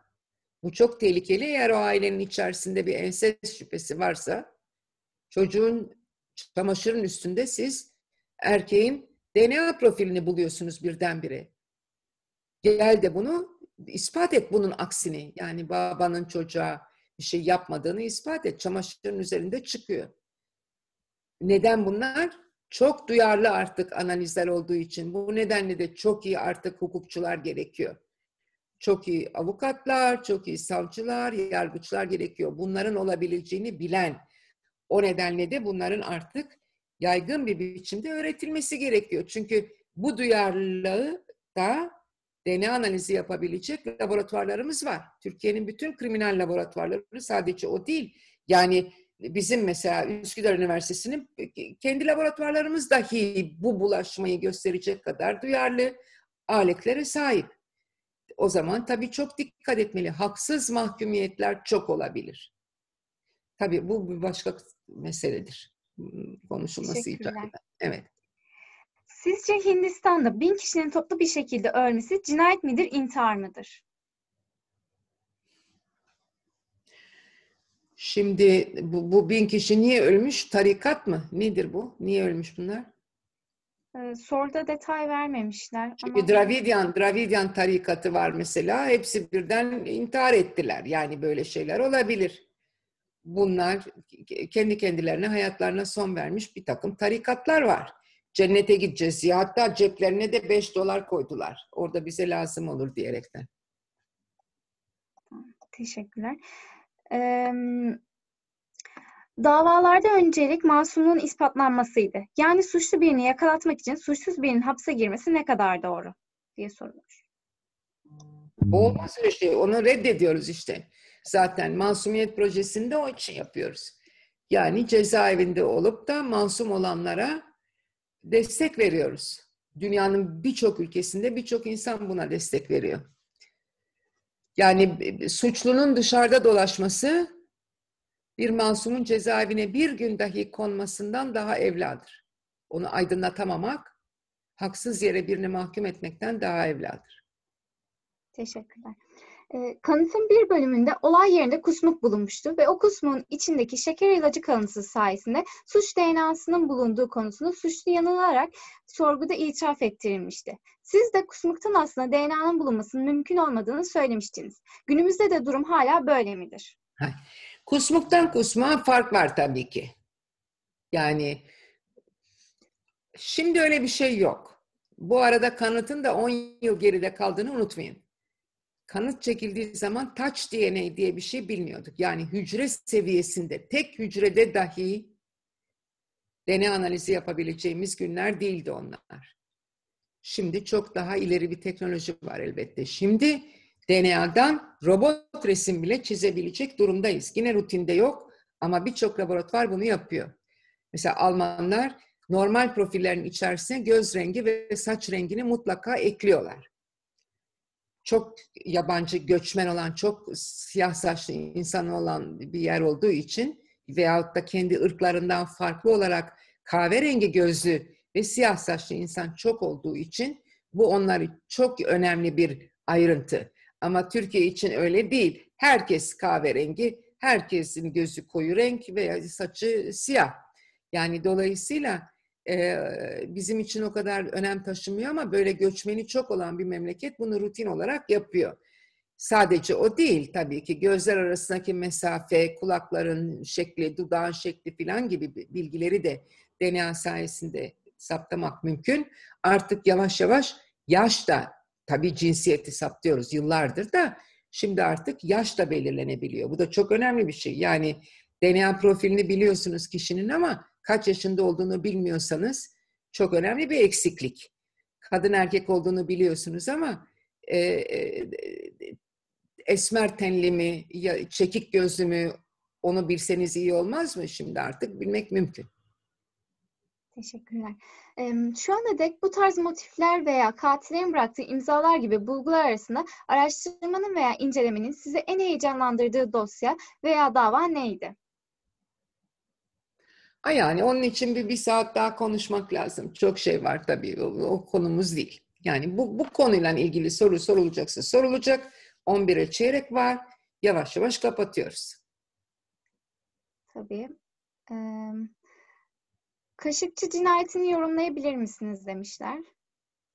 Bu çok tehlikeli. Eğer o ailenin içerisinde bir ensest şüphesi varsa çocuğun çamaşırın üstünde siz erkeğin DNA profilini buluyorsunuz birdenbire. Gel de bunu ispat et bunun aksini. Yani babanın çocuğa bir şey yapmadığını ispat et. Çamaşırın üzerinde çıkıyor. Neden bunlar? çok duyarlı artık analizler olduğu için. Bu nedenle de çok iyi artık hukukçular gerekiyor. Çok iyi avukatlar, çok iyi savcılar, yargıçlar gerekiyor. Bunların olabileceğini bilen. O nedenle de bunların artık yaygın bir biçimde öğretilmesi gerekiyor. Çünkü bu duyarlılığı da DNA analizi yapabilecek laboratuvarlarımız var. Türkiye'nin bütün kriminal laboratuvarları sadece o değil. Yani bizim mesela Üsküdar Üniversitesi'nin e, kendi laboratuvarlarımız dahi bu bulaşmayı gösterecek kadar duyarlı aletlere sahip. O zaman tabii çok dikkat etmeli. Haksız mahkumiyetler çok olabilir. Tabii bu bir başka meseledir. Konuşulması icap eden. Evet. Sizce Hindistan'da bin kişinin toplu bir şekilde ölmesi cinayet midir, intihar mıdır? Şimdi bu, bu bin kişi niye ölmüş? Tarikat mı? Nedir bu? Niye ölmüş bunlar? Ee, soruda detay vermemişler. Çünkü ama... Dravidian Dravidyan tarikatı var mesela. Hepsi birden intihar ettiler. Yani böyle şeyler olabilir. Bunlar kendi kendilerine hayatlarına son vermiş bir takım tarikatlar var. Cennete gideceğiz ya. Hatta ceplerine de 5 dolar koydular. Orada bize lazım olur diyerekten. Teşekkürler davalarda öncelik masumluğun ispatlanmasıydı. Yani suçlu birini yakalatmak için suçsuz birinin hapse girmesi ne kadar doğru diye sorulmuş. Olmaz öyle şey. Onu reddediyoruz işte. Zaten masumiyet projesinde o için yapıyoruz. Yani cezaevinde olup da masum olanlara destek veriyoruz. Dünyanın birçok ülkesinde birçok insan buna destek veriyor. Yani e, e, suçlunun dışarıda dolaşması bir masumun cezaevine bir gün dahi konmasından daha evladır. Onu aydınlatamamak, haksız yere birini mahkum etmekten daha evladır. Teşekkürler. Ee, kanıtın bir bölümünde olay yerinde kusmuk bulunmuştu ve o kusmuğun içindeki şeker ilacı kalıntısı sayesinde suç DNA'sının bulunduğu konusunu suçlu yanılarak sorguda itiraf ettirilmişti. Siz de kusmuktan aslında DNA'nın bulunmasının mümkün olmadığını söylemiştiniz. Günümüzde de durum hala böyle midir? Kusmuktan kusmuğa fark var tabii ki. Yani şimdi öyle bir şey yok. Bu arada kanıtın da 10 yıl geride kaldığını unutmayın kanıt çekildiği zaman taç DNA diye bir şey bilmiyorduk. Yani hücre seviyesinde tek hücrede dahi DNA analizi yapabileceğimiz günler değildi onlar. Şimdi çok daha ileri bir teknoloji var elbette. Şimdi DNA'dan robot resim bile çizebilecek durumdayız. Yine rutinde yok ama birçok laboratuvar bunu yapıyor. Mesela Almanlar normal profillerin içerisine göz rengi ve saç rengini mutlaka ekliyorlar çok yabancı göçmen olan, çok siyah saçlı insan olan bir yer olduğu için veyahut da kendi ırklarından farklı olarak kahverengi gözlü ve siyah saçlı insan çok olduğu için bu onları çok önemli bir ayrıntı. Ama Türkiye için öyle değil. Herkes kahverengi, herkesin gözü koyu renk veya saçı siyah. Yani dolayısıyla bizim için o kadar önem taşımıyor ama böyle göçmeni çok olan bir memleket bunu rutin olarak yapıyor. Sadece o değil tabii ki gözler arasındaki mesafe, kulakların şekli, dudağın şekli filan gibi bilgileri de DNA sayesinde saptamak mümkün. Artık yavaş yavaş yaş da tabii cinsiyeti saptıyoruz yıllardır da şimdi artık yaş da belirlenebiliyor. Bu da çok önemli bir şey. Yani DNA profilini biliyorsunuz kişinin ama kaç yaşında olduğunu bilmiyorsanız çok önemli bir eksiklik. Kadın erkek olduğunu biliyorsunuz ama e, e, esmer tenli mi, ya, çekik gözlü mü onu bilseniz iyi olmaz mı? Şimdi artık bilmek mümkün. Teşekkürler. Şu ana dek bu tarz motifler veya katilin bıraktığı imzalar gibi bulgular arasında araştırmanın veya incelemenin sizi en heyecanlandırdığı dosya veya dava neydi? Yani onun için bir, bir saat daha konuşmak lazım. Çok şey var tabii. O, o konumuz değil. Yani bu, bu konuyla ilgili soru sorulacaksa sorulacak. 11'e çeyrek var. Yavaş yavaş kapatıyoruz. Tabii. Ee, Kaşıkçı cinayetini yorumlayabilir misiniz demişler.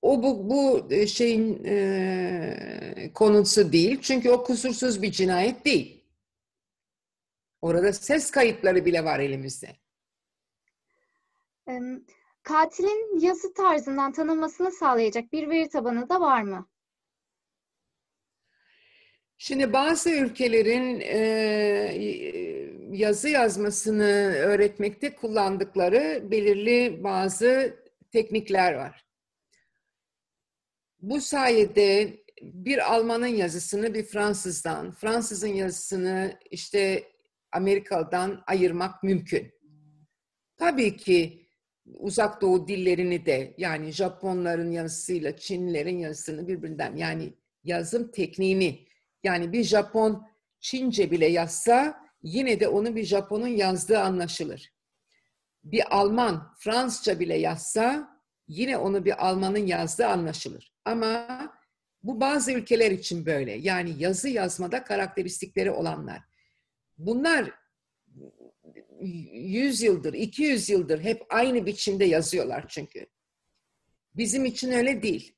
O bu, bu e, şeyin e, konusu değil. Çünkü o kusursuz bir cinayet değil. Orada ses kayıtları bile var elimizde. Katilin yazı tarzından tanınmasını sağlayacak bir veri tabanı da var mı? Şimdi bazı ülkelerin e, yazı yazmasını öğretmekte kullandıkları belirli bazı teknikler var. Bu sayede bir Alman'ın yazısını bir Fransız'dan, Fransız'ın yazısını işte Amerikalı'dan ayırmak mümkün. Tabii ki uzak doğu dillerini de yani Japonların yazısıyla Çinlilerin yazısını birbirinden yani yazım tekniğini yani bir Japon Çince bile yazsa yine de onu bir Japon'un yazdığı anlaşılır. Bir Alman Fransızca bile yazsa yine onu bir Alman'ın yazdığı anlaşılır. Ama bu bazı ülkeler için böyle. Yani yazı yazmada karakteristikleri olanlar. Bunlar 100 yıldır, 200 yıldır hep aynı biçimde yazıyorlar çünkü. Bizim için öyle değil.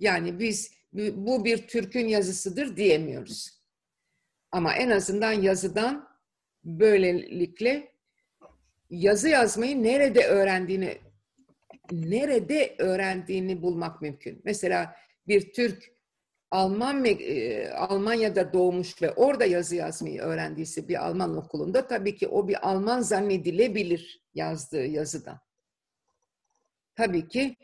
Yani biz bu bir Türk'ün yazısıdır diyemiyoruz. Ama en azından yazıdan böylelikle yazı yazmayı nerede öğrendiğini nerede öğrendiğini bulmak mümkün. Mesela bir Türk Alman e, Almanya'da doğmuş ve orada yazı yazmayı öğrendiyse bir Alman okulunda tabii ki o bir Alman zannedilebilir yazdığı yazıdan. Tabii ki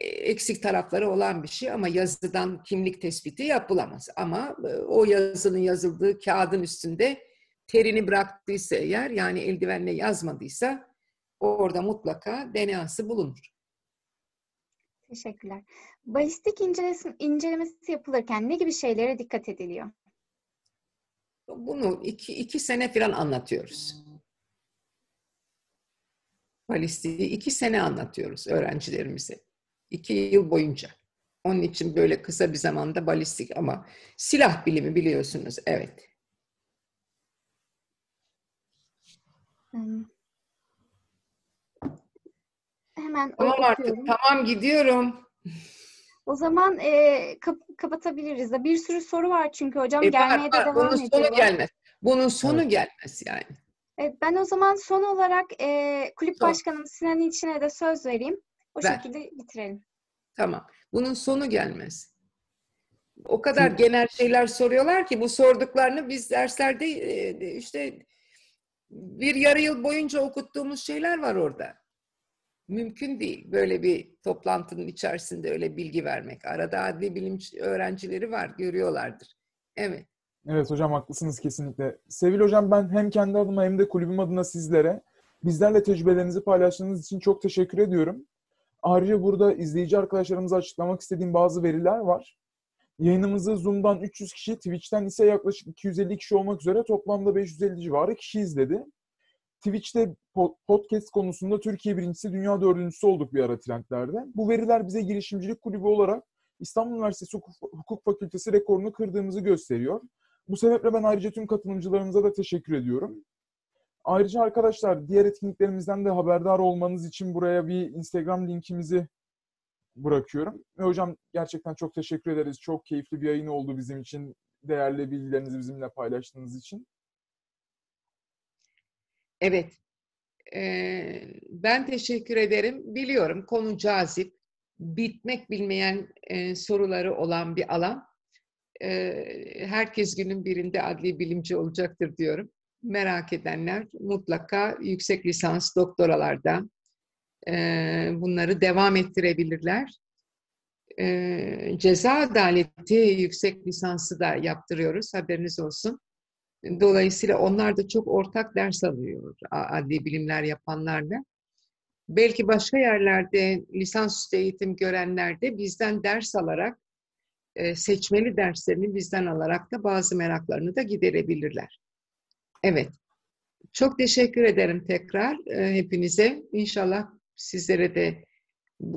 e, eksik tarafları olan bir şey ama yazıdan kimlik tespiti yapılamaz. Ama e, o yazının yazıldığı kağıdın üstünde terini bıraktıysa eğer yani eldivenle yazmadıysa orada mutlaka DNA'sı bulunur. Teşekkürler. Balistik incelemesi, yapılırken ne gibi şeylere dikkat ediliyor? Bunu iki, iki sene falan anlatıyoruz. Balistiği iki sene anlatıyoruz öğrencilerimize. İki yıl boyunca. Onun için böyle kısa bir zamanda balistik ama silah bilimi biliyorsunuz. Evet hemen Tamam artık tamam gidiyorum. O zaman e, kap- kapatabiliriz de. Bir sürü soru var çünkü hocam. E, Gelmeye var, de var. devam Bunun sonu gelmez. Bunun sonu Evet. gelmez yani. Evet, ben o zaman son olarak e, kulüp Son. başkanım Sinan İlçin'e de söz vereyim. O Ver. şekilde bitirelim. Tamam. Bunun sonu gelmez. O kadar genel şeyler soruyorlar ki bu sorduklarını biz derslerde e, işte bir yarı yıl boyunca okuttuğumuz şeyler var orada mümkün değil. Böyle bir toplantının içerisinde öyle bilgi vermek. Arada adli bilim öğrencileri var, görüyorlardır. Evet. Evet hocam haklısınız kesinlikle. Sevil hocam ben hem kendi adıma hem de kulübüm adına sizlere bizlerle tecrübelerinizi paylaştığınız için çok teşekkür ediyorum. Ayrıca burada izleyici arkadaşlarımıza açıklamak istediğim bazı veriler var. Yayınımızı Zoom'dan 300 kişi, Twitch'ten ise yaklaşık 250 kişi olmak üzere toplamda 550 civarı kişi izledi. Twitch'te podcast konusunda Türkiye birincisi, dünya dördüncüsü olduk bir ara trendlerde. Bu veriler bize girişimcilik kulübü olarak İstanbul Üniversitesi Hukuk Fakültesi rekorunu kırdığımızı gösteriyor. Bu sebeple ben ayrıca tüm katılımcılarımıza da teşekkür ediyorum. Ayrıca arkadaşlar diğer etkinliklerimizden de haberdar olmanız için buraya bir Instagram linkimizi bırakıyorum. Ve hocam gerçekten çok teşekkür ederiz. Çok keyifli bir yayın oldu bizim için. Değerli bilgilerinizi bizimle paylaştığınız için. Evet. Ee, ben teşekkür ederim. Biliyorum konu cazip, bitmek bilmeyen e, soruları olan bir alan. Ee, herkes günün birinde adli bilimci olacaktır diyorum. Merak edenler mutlaka yüksek lisans doktoralarda e, bunları devam ettirebilirler. E, ceza adaleti yüksek lisansı da yaptırıyoruz. Haberiniz olsun. Dolayısıyla onlar da çok ortak ders alıyor adli bilimler yapanlarla. Belki başka yerlerde lisansüstü eğitim görenler de bizden ders alarak, e, seçmeli derslerini bizden alarak da bazı meraklarını da giderebilirler. Evet. Çok teşekkür ederim tekrar e, hepinize. İnşallah sizlere de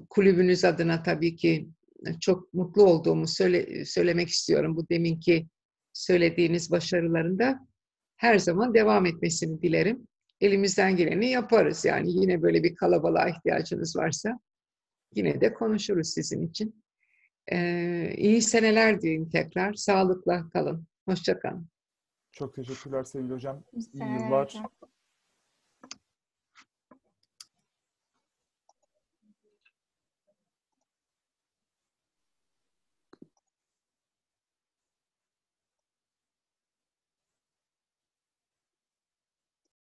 kulübünüz adına tabii ki e, çok mutlu olduğumu söyle, söylemek istiyorum. Bu deminki söylediğiniz başarılarında her zaman devam etmesini dilerim. Elimizden geleni yaparız. Yani yine böyle bir kalabalığa ihtiyacınız varsa yine de konuşuruz sizin için. Ee, iyi seneler diyeyim tekrar. Sağlıkla kalın. Hoşçakalın. Çok teşekkürler sevgili hocam. İyi yıllar.